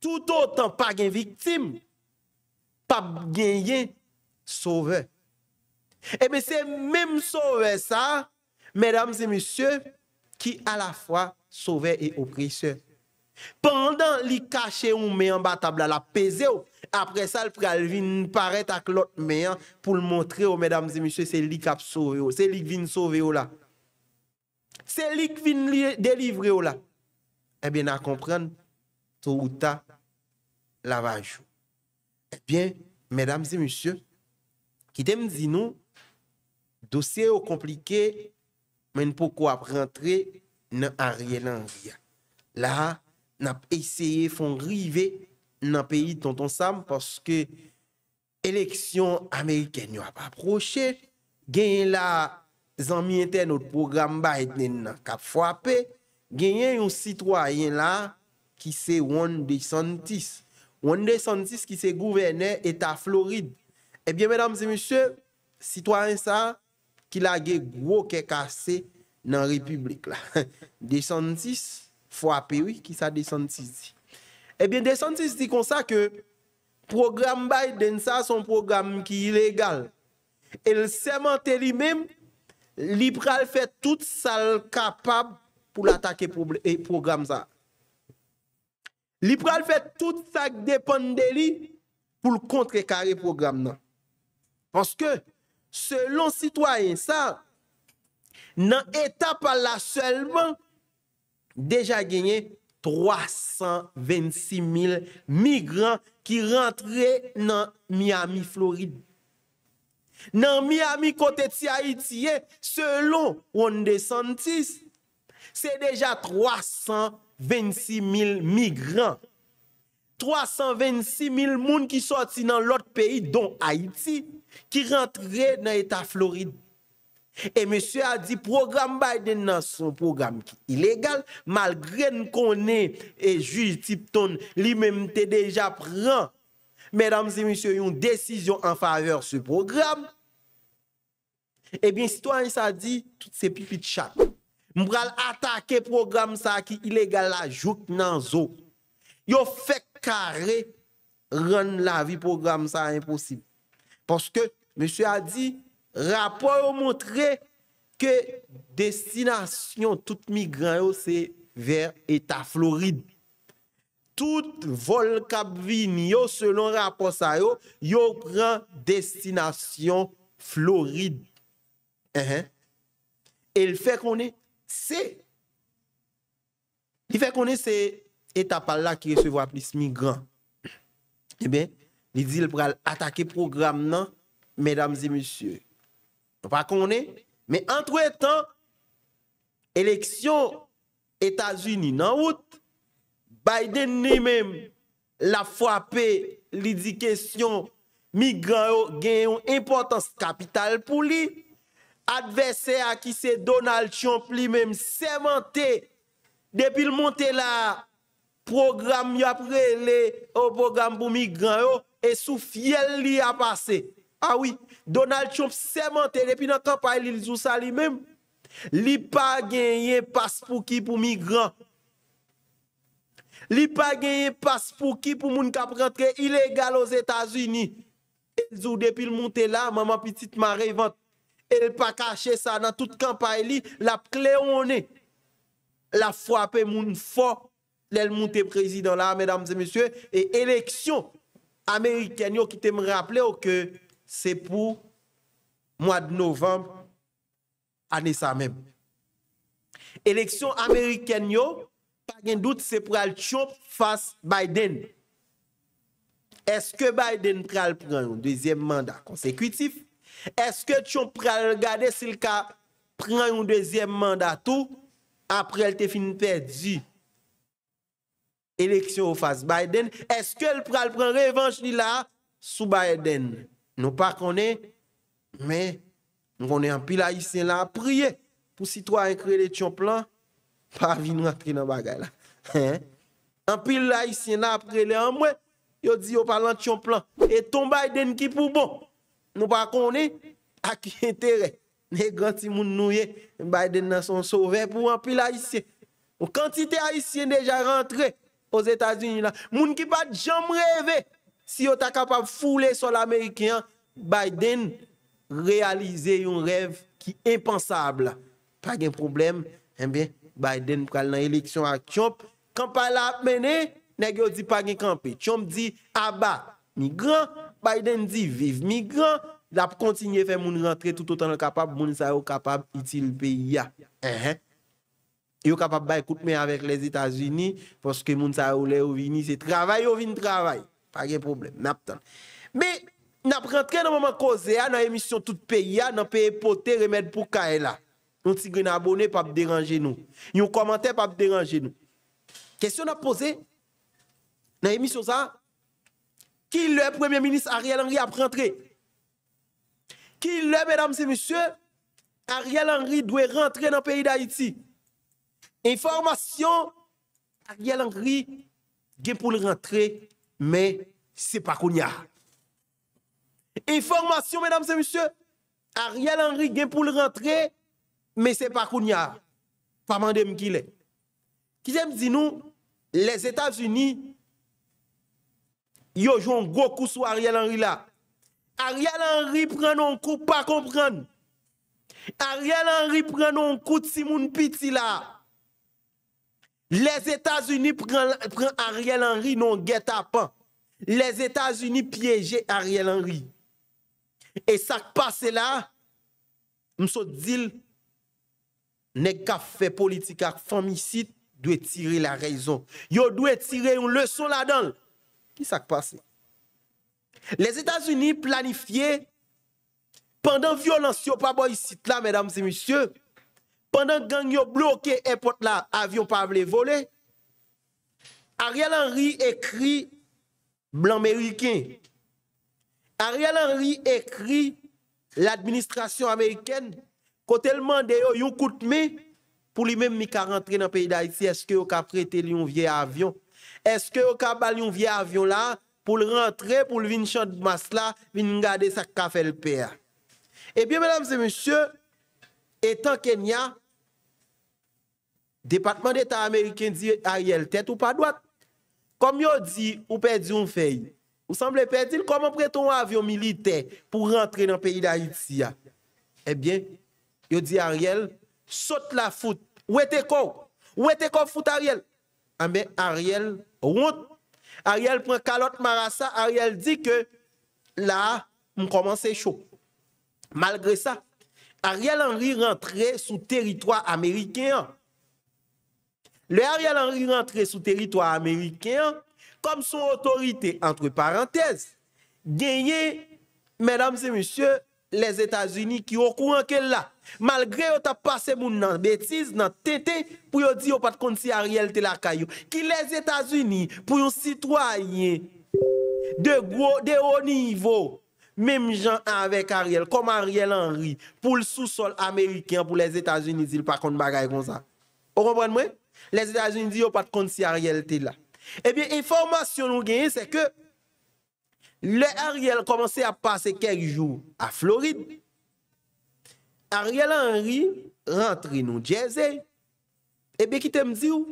tout otan pa gen viktim, pa gen gen sove. Ebe eh se menm sove sa, medam se monsye ki a la fwa sove e oprisye. Pendan li kache ou menyamba tabla la peze ou, apre sa l pral vin paret ak lot meyan pou l montre o, medam zi monsye, se lik ap sove yo, se lik vin sove yo la. Se lik vin delivre yo la. Ebyen a kompren, sou ou ta la vajou. Ebyen, medam zi monsye, kitem zi nou, dosye yo komplike, men poko ap rentre, nan a rye lan vya. La, nap eseye fon rive, e, nan peyi ton ton sam, poske eleksyon Ameriken yon ap aproche, gen yon la zanmi enter not program ba etnen nan kap fwape, gen yon yon sitwoyen la ki se won de santis. Won de santis ki se gouverne etta Floride. Ebyen, mèdames et mèsyè, sitwoyen sa ki la ge gwo ke kase nan republik la. [laughs] De santis fwape wik ki sa de santis di. Ebyen eh desante si si kon sa ke program bay den sa son program ki ilegal e l semente li mem lipral fe tout sal kapab pou l atake program sa. Lipral fe tout sak depande li pou l kontre kare program nan. Panske selon sitwayen sa nan eta pala selman deja genye 326.000 migrant ki rentre nan Miami, Floride. Nan Miami kote ti Haitiye, selon Wande Santis, se deja 326.000 migrant. 326.000 moun ki soti nan lot peyi don Haiti ki rentre nan Eta Floride. E monsye a di program Biden nan son program ki ilegal Malgren konen e juj tipton li menmte deja pran Medan mse monsye yon desisyon an faveur se program E eh bin sitwany sa di tout se pipit chat Mbral atake program sa ki ilegal la jout nan zo Yo fek kare ren la vi program sa imposib Poske monsye a di Rapo yo montre ke destinasyon tout migran yo se ver Eta Floride. Tout volkabvin yo selon rapo sa yo, yo gran destinasyon Floride. E le fe konen se. Le fe konen se Eta Palla ki se vwa plis migran. Ebe, li di l pral atake program nan, medamzi musye. Non pa konè, mè entwè tan, eleksyon Etats-Unis nan wout, Biden ni mèm la fwapè l'idikasyon mi gran yo gen yon importans kapital pou li, adwese akise Donald Trump li mèm semente depil monte la program mi apre le o program pou mi gran yo e sou fiel li apase. Ah oui, Donald Trump s'est menti. depuis dans la campagne, il joue ça lui-même. n'a pas gagné passe pour qui pour migrants. n'a pas gagné passe pour qui pour moun qui rentrer illégal aux États-Unis. Il dit depuis le monté là, maman petite m'a vente. Elle pas caché ça dans toute campagne li, la cléonné. La frappe. moun fort l'elle monté président là mesdames et messieurs et élection américaine qui te me rappeler oh, que Se pou mwa de novembe, ane sa mèm. Eleksyon Ameriken yo, pa gen dout se pral chon fass Biden. Eske Biden pral pran yon dezyem manda konsekwitif? Eske chon pral gade sil ka pran yon dezyem manda tou? Aprel te fin perdi. Eleksyon fass Biden, eske l pral pran revanche li la sou Biden? Nou pa konen, men, nou konen anpil ayisyen la a priye pou si to a rekrele chon plan, pa vi nou rentre nan bagay la. Anpil ayisyen la a prele an mwen, yo di yo palan chon plan, eton Biden ki pou bon. Nou pa konen, ak yi entere, ne ganti moun nouye Biden nan son sove pou anpil ayisyen. Ou kantite ayisyen deja rentre os Etats-Unis la, moun ki pat jom revè. Si vous êtes capable de fouler sur l'Américain, Biden réaliser un rêve qui est impensable. Pas de problème. Eh bien, Biden prend l'élection à Trump. Quand pas la mené, nèg dit pas de camper. Trump dit ah bah, migrant, Biden dit vive migrant. La continuer faire moun rentrer tout autant capable, moun sa capable capable utile pays ya. Eh, eh. Yo capable ba mais avec les États-Unis parce que moun sa yo le vini, c'est travail ou vin travail. Pas de problème. Mais, nous avons rentré dans le moment causé, dans l'émission tout pays, dans le pays poté, remède pour Kaela. Nous avons abonné pas déranger nous. Nous commentaire pas déranger nous. Question à poser dans l'émission ça. Qui le premier ministre Ariel Henry a rentré? Qui le, mesdames et messieurs, Ariel Henry doit rentrer dans le pays d'Haïti? Information, Ariel Henry, pour rentrer mais c'est pas Kounia. Information, mesdames et messieurs, Ariel Henry gagne pour le rentrer, mais c'est pas Kounia, y a. Pas qui est. Qui aime dit nous, les États-Unis, ils joué un gros coup sur Ariel Henry là. Ariel Henry prend un coup pas comprendre. Ariel Henry prend un coup de Simon Piti là. Les États-Unis prennent Ariel Henry non guet-apens. Les États-Unis piégeaient Ariel Henry. Et ça qui passe là, nous dit, n'est qu'à fait politique ak ici doit tirer la raison. Yo doit tirer une leçon là-dedans. Qui ça passe? Les États-Unis planifiaient pendant violence pas ici là mesdames et messieurs pendant que yo bloqué airport là, avion pas voulu voler. Ariel Henry écrit blanc américain. Ariel Henry écrit l'administration américaine côté le mandé yo yon pour lui-même rentrer dans le pays d'Haïti, est-ce que yo ka prêter lui un vieux avion Est-ce que yo ka bal un vieux avion là pour le rentrer pour le venir de masse là, vin garder sa café le père. Eh bien mesdames et messieurs, étant Kenya, département d'État américain dit Ariel tête ou pas droite. Comme yo dit, ou perdu une feuille. Vous semble perdre, comment prête-on un avion militaire pour rentrer dans le pays d'Haïti? Eh bien, yo dit Ariel, saute la foot. Où était quoi? Où était Ariel? Ah ben, Ariel route. Ariel prend calotte Marassa. Ariel dit que là, on commence chaud. Malgré ça, Ariel Henry sur sous territoire américain. Le Ariel Henry rentre sou teritwa Amerikean kom sou otorite, entre parantez, genye, mesdames et messieurs, les Etats-Unis ki yo kouan ke la. Malgre yo ta pase moun nan betise, nan tete, pou yo di yo pat kon si Ariel te la kayo. Ki les Etats-Unis, pou yo sitwayen de gwo, de ho nivo, mem jan avèk Ariel, kom Ariel Henry, pou l sou sol Amerikean, pou les Etats-Unis, il pa kon bagay kon sa. O repren mwen? Les Etats-Unis, yo pat kondisi Ariel te la. Ebe, eh informasyon nou genye se ke le Ariel komanse a pase kek jou a Floride. Ariel Henry rentre nou djeze. Ebe, eh ki te mdi ou,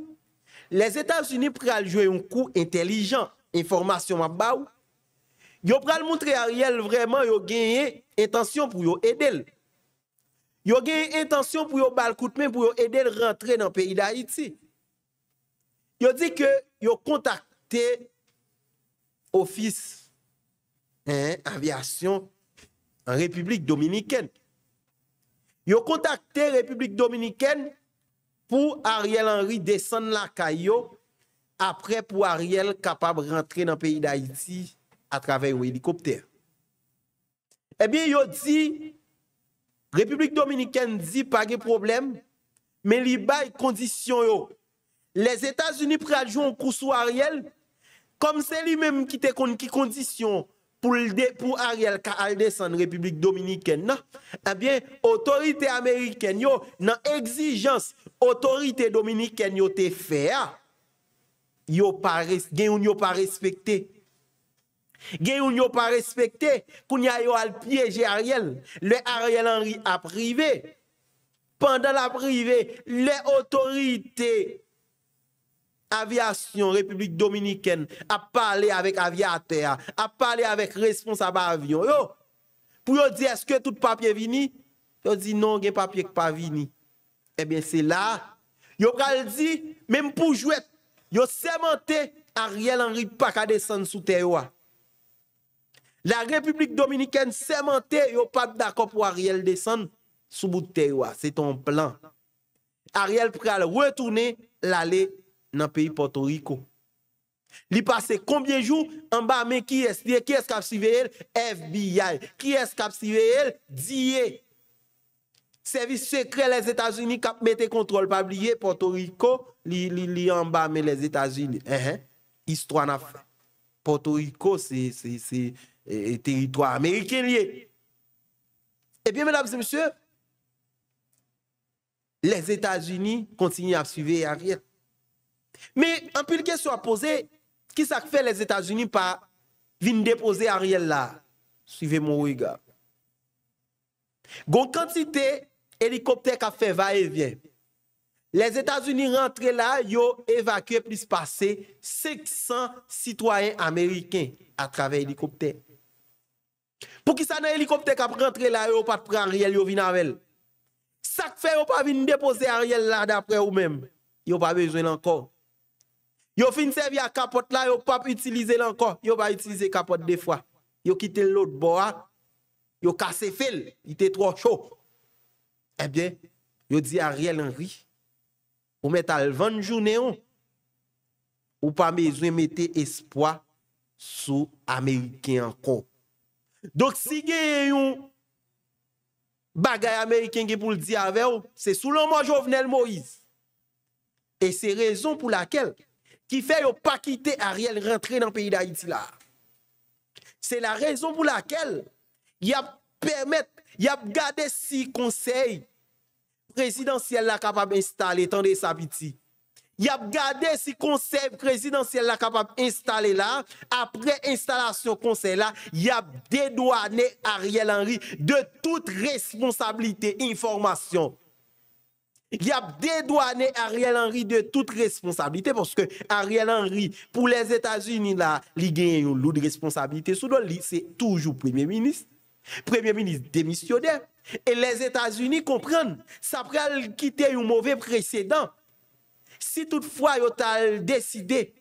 les Etats-Unis pral jwe yon kou intelijan informasyon ap ba ou. Yo pral mountre Ariel vreman yo genye intasyon pou yo edel. Yo genye intasyon pou yo bal koutme pou yo edel rentre nan peyi da Haiti. Yo dit que yo contacté office d'Aviation hein, aviation en République dominicaine. Yo contacté République dominicaine pour Ariel Henry descendre la caillou après pour Ariel capable de rentrer dans le pays d'Haïti à travers un hélicoptère. Eh bien, yo dit, République dominicaine dit pas de problème, mais li bail condition yo. Les États-Unis prêt jouer un coup sur Ariel, comme c'est lui-même qui te qui condition pour, le, pour Ariel Kaal en République Dominicaine, eh bien, autorité américaine, yo, dans exigence, autorité dominicaine, yo te fait, ah, yo pas, yo pas respecté. Gen yon pas respecté, koun y yo al piéger Ariel. Le Ariel Henry a privé. Pendant la privé, les autorités aviation République dominicaine a parlé avec aviateur, a parlé avec responsable avion. pour yo dire est-ce que tout papier vini? Yo dit non, gen papier pas vini. Eh bien c'est là, yo pral dit même pour jouer, yo sémenté Ariel Henry pas qu'à descendre sous terre. La République dominicaine sémenté, yo pas d'accord pour Ariel descendre sous bout terre. C'est ton plan. Ariel pral retourner l'aller dans le pays Porto Rico. Il passe combien de jours en bas, mais qui est ce Qui est-ce qui a FBI. Qui est-ce qui a surveillé DIE. Service secret les États-Unis qui a contrôle, pas Porto Rico, li, en bas, mais les États-Unis. Eh, hein? Histoire n'a fait. Porto Rico, c'est eh, territoire américain lié. Eh bien, mesdames et messieurs, les États-Unis continuent à suivre Ariel. Me, anpil kes yon apose, ki sak fe les Etats-Unis pa vin depose a riel la? Suive mou wiga. Gon kantite, helikopte ka fe va e vyen. Les Etats-Unis rentre la, yo evakwe plis pase 600 sitwayen Ameriken a trave helikopte. Po ki sa nan helikopte ka prentre la, yo pat pre a riel yo vin avel. Sak fe yo pa vin depose a riel la da pre ou men, yo pa bejwen anko. yo finsevi a kapot la, yo pape utilize lankon, yo ba utilize kapot defwa, yo kite lout bo a, yo kase fel, ite tro chok, ebyen, eh yo di a riel an ri, ou met alvan jounen ou, ou pa me zwe mette espwa, sou Ameriken an kon. Dok si gen yon, bagay Ameriken gen pou ldi a ver ou, se sou loman jovenel Moise, e se rezon pou lakel, ki fè yo pa kite Ariel rentre nan peyi d'Haïti la. Se la rezon pou lakel, yap gade si konsey prezidentiel la kapab installe tan desa biti. Yap gade si konsey prezidentiel la kapab installe la, apre installa se konsey la, yap dedouane Ariel Henry de tout responsabilite informasyon. Il a dédouané Ariel Henry de toute responsabilité parce que Ariel Henry, pour les États-Unis, là, il gagné une lourde responsabilité. C'est toujours Premier ministre. Premier ministre démissionnaire. Et les États-Unis comprennent, ça pourrait quitter un mauvais précédent. Si toutefois, a décidé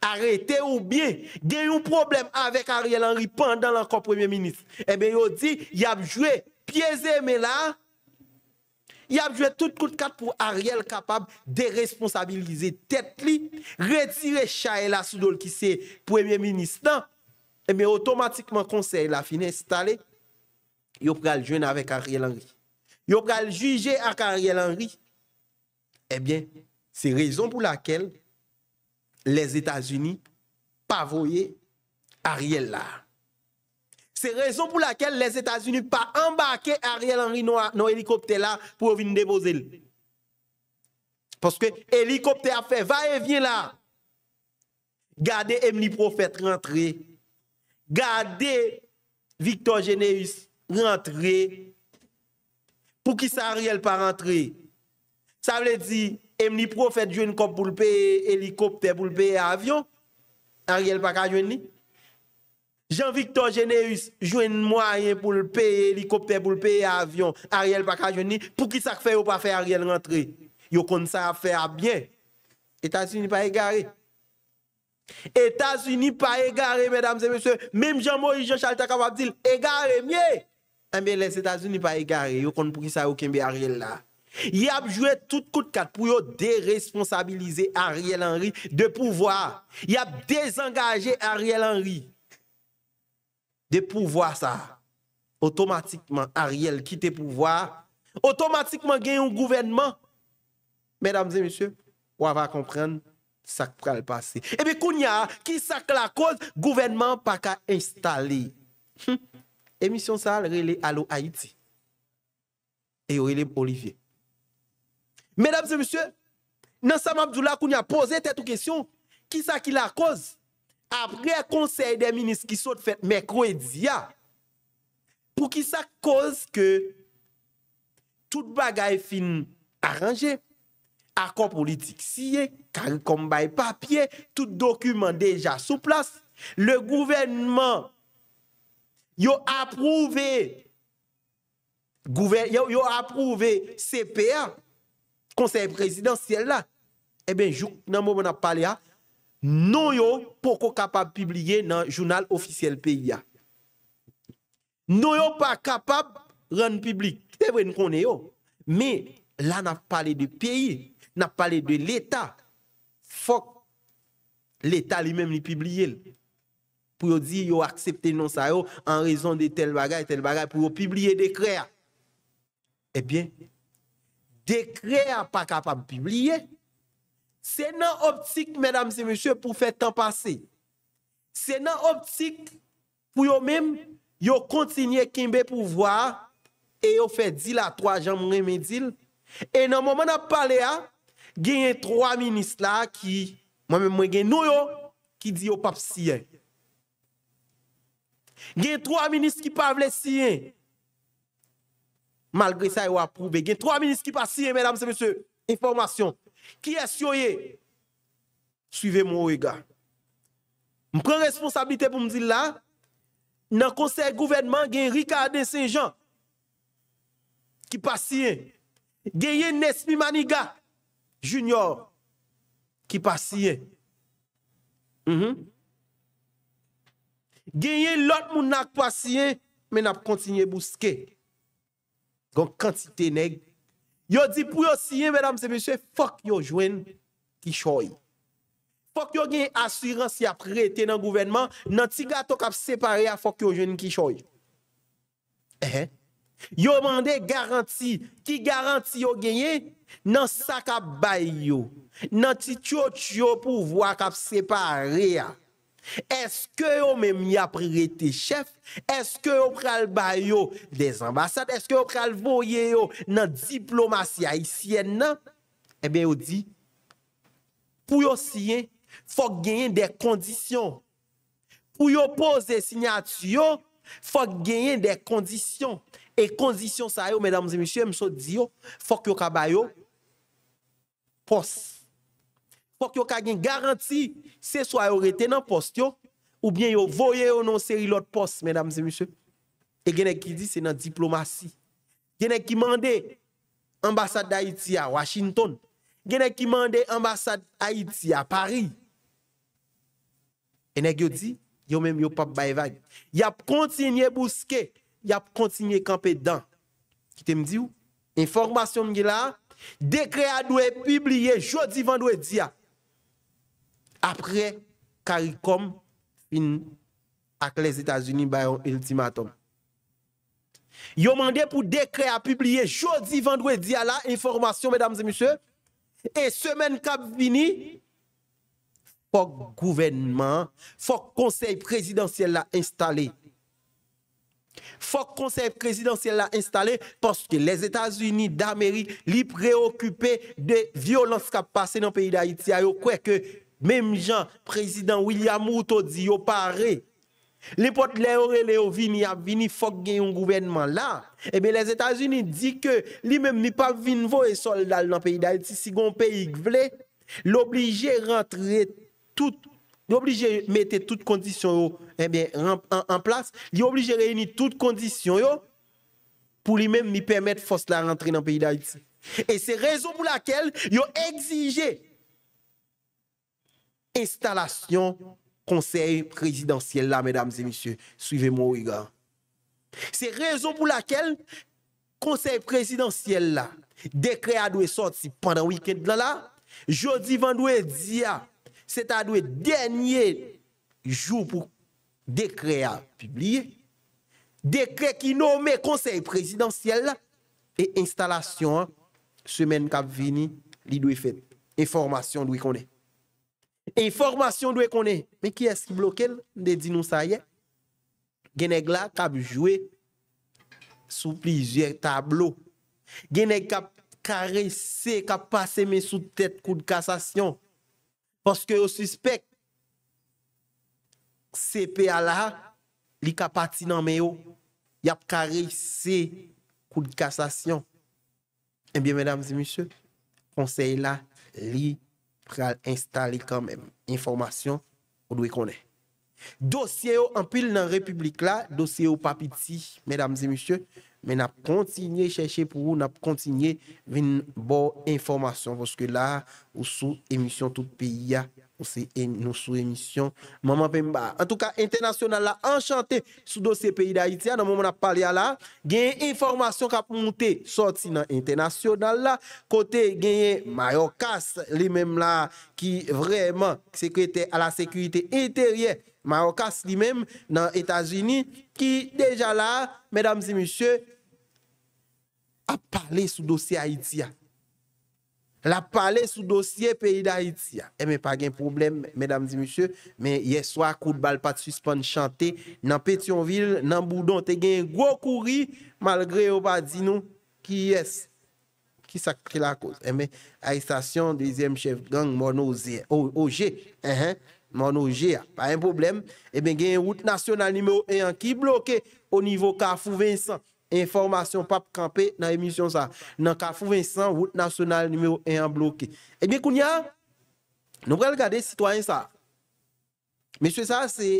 arrêter ou bien gagner un problème avec Ariel Henry pendant l'encore Premier ministre, eh bien, dit, il a joué pieds mais là, il a joué tout coup de pour Ariel capable de responsabiliser tête retirer Chaela Soudol qui c'est premier ministre. Hein. Et bien automatiquement conseil la fin installé. il pral jouer avec Ariel Henry. pris le juger avec Ariel Henry. Eh bien, c'est la raison pour laquelle les États-Unis pavoyaient Ariel là. C'est raison pour laquelle les États-Unis pas embarqué Ariel Henry dans l'hélicoptère hélicoptère là pour venir déposer. Parce que hélicoptère a fait va-et-vient là. Gardez Emily Prophète rentrer. Gardez Victor Généus rentrer. Pour qui ça Ariel pas rentrer? Ça veut dire Emily Prophète joue une cop pour le payer hélicoptère pour le payer avion. Ariel pas qu'à Jean-Victor Généus, jwen mwa yen pou l'pe, l'ikopter pou l'pe, avyon, Ariel Bakajouni, pou ki sa kfe ou pa fe Ariel rentre? Yo kon sa a fe a bie. Etats-Unis pa e gare. Etats-Unis pa e gare, mesdames et messieurs, mèm Jean-Maurice Jean-Charles Takamabdil, e gare mye. Ambe eh les Etats-Unis pa e gare, yo kon pou ki sa ou kembe Ariel la. Y ap jwe tout kout kat pou yo de-responsabilize Ariel Henry de pouvoi. Y ap de-engaje Ariel Henry. de pouvoir ça, automatiquement Ariel te pouvoir, automatiquement gagne un gouvernement. Mesdames et messieurs, on va comprendre ça qui va passé. Et eh puis kounya, qui ça la cause gouvernement pas qu'à installer. Hum. Émission ça relé Allo Haïti. Et relé Olivier. Mesdames et messieurs, dans avons posé cette question, qui ça qui la cause apre konsey de minis ki sot fèt mekwe diya, pou ki sa koz ke tout bagay fin aranje, akon politik siye, kankon bay papye, tout dokumen deja sou plas, le gouvenman yo aprouve yo aprouve CPA, konsey prezidentiel la, e ben jouk nan moun ap pale ya, non yo capables de publier dans journal officiel pays Nous yo pas capable rendre public c'est vrai nous yo. mais là n'a parlé de pays n'a parlé de l'état faut l'état lui-même lui publier pour dire yo accepte non ça en raison de tel bagage tel bagage pour publier décret eh bien décret pas capable publier c'est dans optique, mesdames et messieurs, pour faire temps passer. C'est dans optique pour eux-mêmes, ils continuent à kimber pouvoir et ils fait deal à trois jambes remédil. Et dans le moment où parlé, il y a trois ministres là qui, moi-même, moi, nous, qui dit au pape sien. Il y a trois ministres qui parlent sien. Hein. Malgré ça, ils ont prouvé. Il y a trois ministres qui parlent sien, hein, mesdames et messieurs. Information. Ki es yoye? Suive mou wega. M pren responsabilite pou m di la. Nan konsey gouvernement gen Rika Aden Saint-Jean. Ki pasyen. Gen yon Nesmi Maniga Junior. Ki pasyen. Mhm. Gen yon lot moun ak pasyen. Men ap kontinye bouske. Gon kantite neg gen. Yo di pou yo siyen, mèdame se bisye, fok yo jwen kishoy. Fok yo genye asyran si ap rete nan gouvenman, nan ti gato kap separe a fok yo jwen kishoy. Eh, eh. Yo mande garanti, ki garanti yo genye, nan sa kap bay yo. Nan ti chot yo pou vwa kap separe a. Eske yo men mi apri rete chef? Eske yo pral bayo de zambasat? Eske yo pral voye yo nan diplomasi aisyen nan? Ebe eh yo di, pou yo siyen, fok genyen de kondisyon. Pou yo pose signatiyo, fok genyen de kondisyon. E kondisyon sa yo, mèdam zemisye, mso di yo, fok yo kabayo, pose. qu'il y a une garantie, c'est soit vous rete dans poste ou bien vous voyez au non série l'autre poste, mesdames et messieurs. Et a qui dit c'est dans diplomatie. Il y a qui demandent ambassade d'Haïti à Washington. Il y a qui demandent ambassade d'Haïti à Paris. Et nèg il dit a même pas bay vague. Y a continuer bousquer, y a continuer camper dedans. Qui te me dit où? Information là, décret a dû publié jeudi vendredi après CARICOM fin avec les États-Unis par bah, un ultimatum. Ils ont pour décret à publier jeudi, vendredi à la information, mesdames et messieurs. Et semaine qui a fini, faut gouvernement, faut conseil présidentiel l'a installé. Faut conseil présidentiel l'a installé parce que les États-Unis d'Amérique, li préoccupés de violence qui a passé dans le pays d'Haïti, quoi que même Jean, président William Mouto dit yo paré. les orelé vini a vini faut un gouvernement là. Et eh bien les États-Unis disent que lui-même n'est pas venir voye soldats dans le pays d'Haïti si gon pays veut l'obliger rentrer tout obligé mettre toutes conditions eh bien en, place, il obligé réunir toutes conditions pour lui-même permettre force la rentrer dans le pays d'Haïti. Et c'est raison pour laquelle yo exigé instalasyon konsey prezidansyel la, medam zemisye, suivemou igan. Se rezon pou lakel, konsey prezidansyel la, dekre a dwe sorti pandan wikend la la, jodi van ah, dwe diya, se ta dwe denye jou pou dekre a publie, dekre ki nome konsey prezidansyel la, e instalasyon semen kap vini, li dwe fet, e formasyon dwe konen. E formasyon dwe konen, me ki eski blokel, de di nou sa ye, genek la kap jwe, sou plije tablo, genek kap kare se, kap pase me sou tet kou de kasasyon, poske yo suspek, sepe ala, li kap ati nan me yo, yap kare se, kou de kasasyon. E biye, mèdames et monsieurs, konsey la, li, al installe kan men, informasyon ou dwe konen. Dosye ou anpil nan republik la, dosye ou papiti, medamze misye, men ap kontinye chèche pou ou, nap kontinye vin bo informasyon, voske la ou sou emisyon tout piya nous sous émission maman Pemba en tout cas international là enchanté sous dossier pays d'Haïti dans moment on a parlé là gagne information qui a monté sorti dans international là côté gagne Mayorkas lui même là qui vraiment secrétaire à la sécurité intérieure Mayorkas lui même dans États-Unis qui déjà là mesdames et messieurs a parlé sous dossier Haïti La pale sou dosye peyi da iti ya. Eme, eh, pa gen problem, mesdames di monsye, men yeswa kout bal pati suspon chante, nan Petionville, nan Boudon, te gen gwo kouri, malgre oba di nou, ki yes, ki sakri la koz. Eme, eh, a estasyon, dezyem chef gang, moun oje, eh, moun oje ya, pa en problem, ebe gen route nasyonal nime o en, ki bloke, o nivo kafou Vincent. informasyon pape kampe nan emisyon sa. Nan kafou Vincent, route nasyonal nimeyo en bloké. Ebyè eh kounya, nou brel gade sitwany sa. Mèche se sa se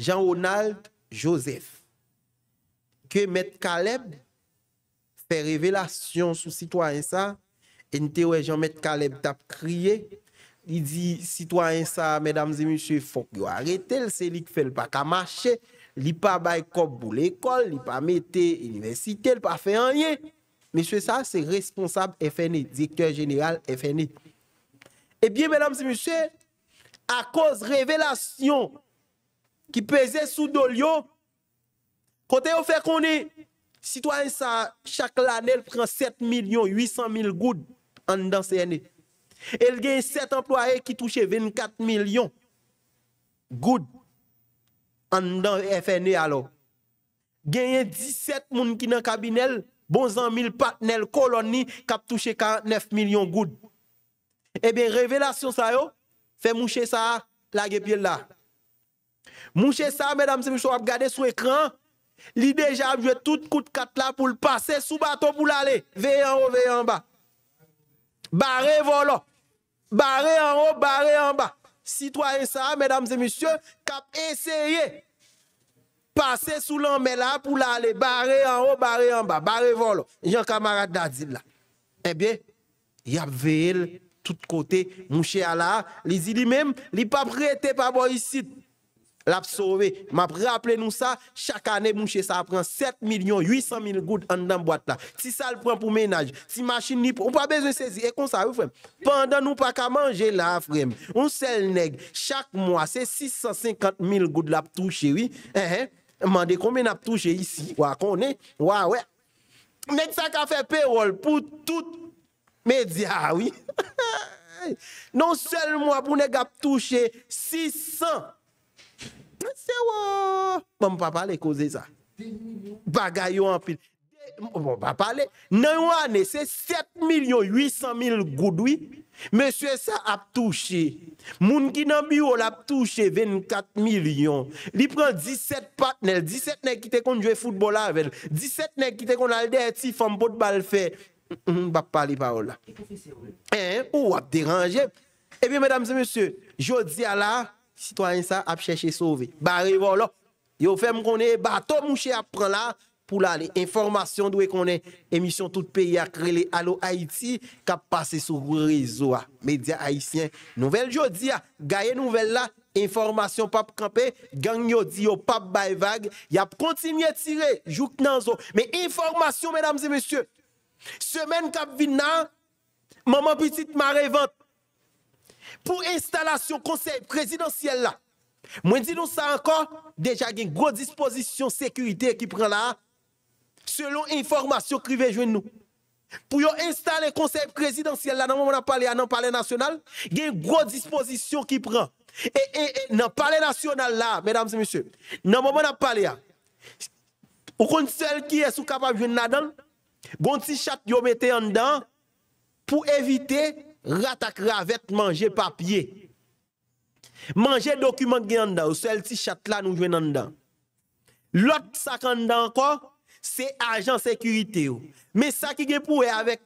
Jean-Ronalde Joseph ke Met Kaleb fe revelasyon sou sitwany sa. En tewe Jean-Met Kaleb tap kriye li di sitwany sa Mèdames et Mèche, fok yo. Arrete l selik fel pa kamache Li pa bay kop bou l'ekol, li pa mette universite, li pa fè anye. Mèchè sa, se responsable FNI, diktèr général FNI. E bie, mèdame se mèchè, a koz revelasyon ki pèze sou do liyo, kote yo fè koni, sitwany sa chak lanel pren 7 milyon 800 mil goud an dan se yenni. El gen 7 employè ki touche 24 milyon goud. an dan FNE alo. Genyen 17 moun ki nan kabinel, bon zan mil patnel koloni, kap touche 49 milyon goud. Ebe, revelasyon sa yo, fe mouche sa la gepil la. Mouche sa, mèdam se mèchou ap gade sou ekran, li deja ap jwe tout kout kat la pou l'pase sou baton pou l'ale. Ve yon o, ve yon ba. Bare volo. Bare yon o, bare yon ba. citoyens ça, mesdames et messieurs, essayé de passer sous l'homme pour aller barrer en haut, barrer en bas, barrer vol. Jean camarade Dadil Eh bien, il y a veillé tout côté, mouché Allah, là, il dit lui-même, il pas prêté par ici l'a sauvé. M'a rappelé nous ça, chaque année, mouche ça prend 7 millions 800 000 gouttes en dans boîte là. Si ça le prend pour ménage, si machine ni on pas besoin de saisir. Et comme ça, frère. Pendant nous pas qu'à manger là, frère. On seul nègre, chaque mois, c'est 650 000 gouttes la touché, oui. Eh, eh. combien n'a touché ici. Ou qu'on est. ouais. Nèg ça qu'a fait payroll pour tout média, oui. [laughs] non seulement pour nèg a touché 600 c'est se Bon, mwen pas parler koze ça. en pile anpil. Bon, pa parler. Non, yon ane, c'est 7 800 000 goudoui. Monsieur ça a touché. Moun qui nan bureau l'a touché 24 millions. Il prend 17 partenaires, 17 nèg qui te kon jouer football avec, 17 nèg qui te kon al des football femme pot Je fait. On va parler parole là. Hein, ou a déranger. Eh bien mesdames et messieurs, jodi à la Citoyen sa ap chèche sove. Ba revo lo, yo fèm konè batò mouchè ap pran la pou la le informasyon dwe konè emisyon tout peyi akrele alo Haiti kap pase sou rezo a. Medya Haitien, nouvel jodi a, gaye nouvel la, informasyon pap kampè, gangyo di yo pap bayvag, yap kontinye tire, jouk nan zo. Me informasyon menamze mesye, semen kap vin nan, maman pitit ma revant. pour installation conseil présidentiel là. Moi dis nous ça encore, déjà une grosse disposition sécurité qui prend là selon information que veut nous. Pour installer conseil présidentiel là dans moment on a parlé palais national, il y une grosse disposition qui prend. Et, dans le palais national là, mesdames et messieurs, dans moment on a parlé ou kon seul qui est sous capable de là-dedans, bon petit chat yo mette en dedans pour éviter rata cravette manger papier. Manger document gen dedans, seul petit chat là nous dedans. L'autre sac dedans encore, c'est agent sécurité Mais ça qui est pour avec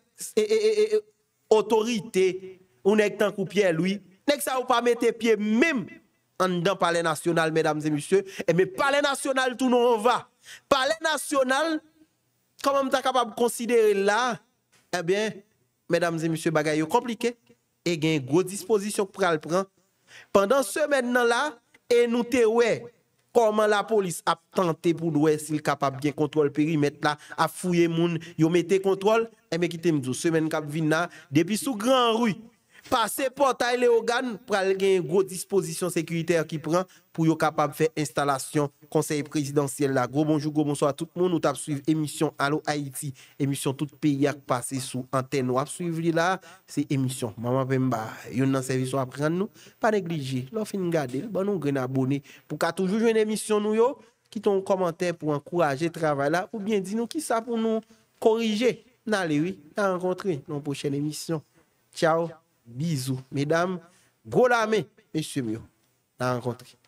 autorité, on est tant coup lui nek que ça ou pas mettre pied même en dedans palais national mesdames et messieurs, et eh, mais palais national tout nous on va. Palais national comment on est capable de considérer là Eh bien, Mèdames et monsieurs bagay, yo komplike, e gen yon gwo disposisyon k pou pral pran. Pendan semen nan la, e nou te wè, koman la polis ap tante pou dwe sil kapap gen kontrol perimet la, ap fouye moun, yo mette kontrol, e eh me kite mizou. Semen kap vin nan, depi sou gran rouy, passer portail Léogan pour gagner une grosse disposition sécuritaire qui prend pour être capable de faire installation conseil présidentiel là. Gros bonjour, gros bonsoir à tout le monde. Nous suivre émission Allo Haïti, émission tout pays qui passe sous antenne. Nous suivre là, c'est émission Maman Pemba. Yon nan service à prendre nous, pas négliger. L'on fin garder, bon nous gren abonné pour qu'à toujours une émission nous yo, qui ton commentaire pour encourager le travail là ou bien dis nous qui ça pour nous corriger. N'allez oui, à rencontrer dans la prochaine émission. Ciao. Bisous, mesdames. Gros la main, messieurs, la rencontre.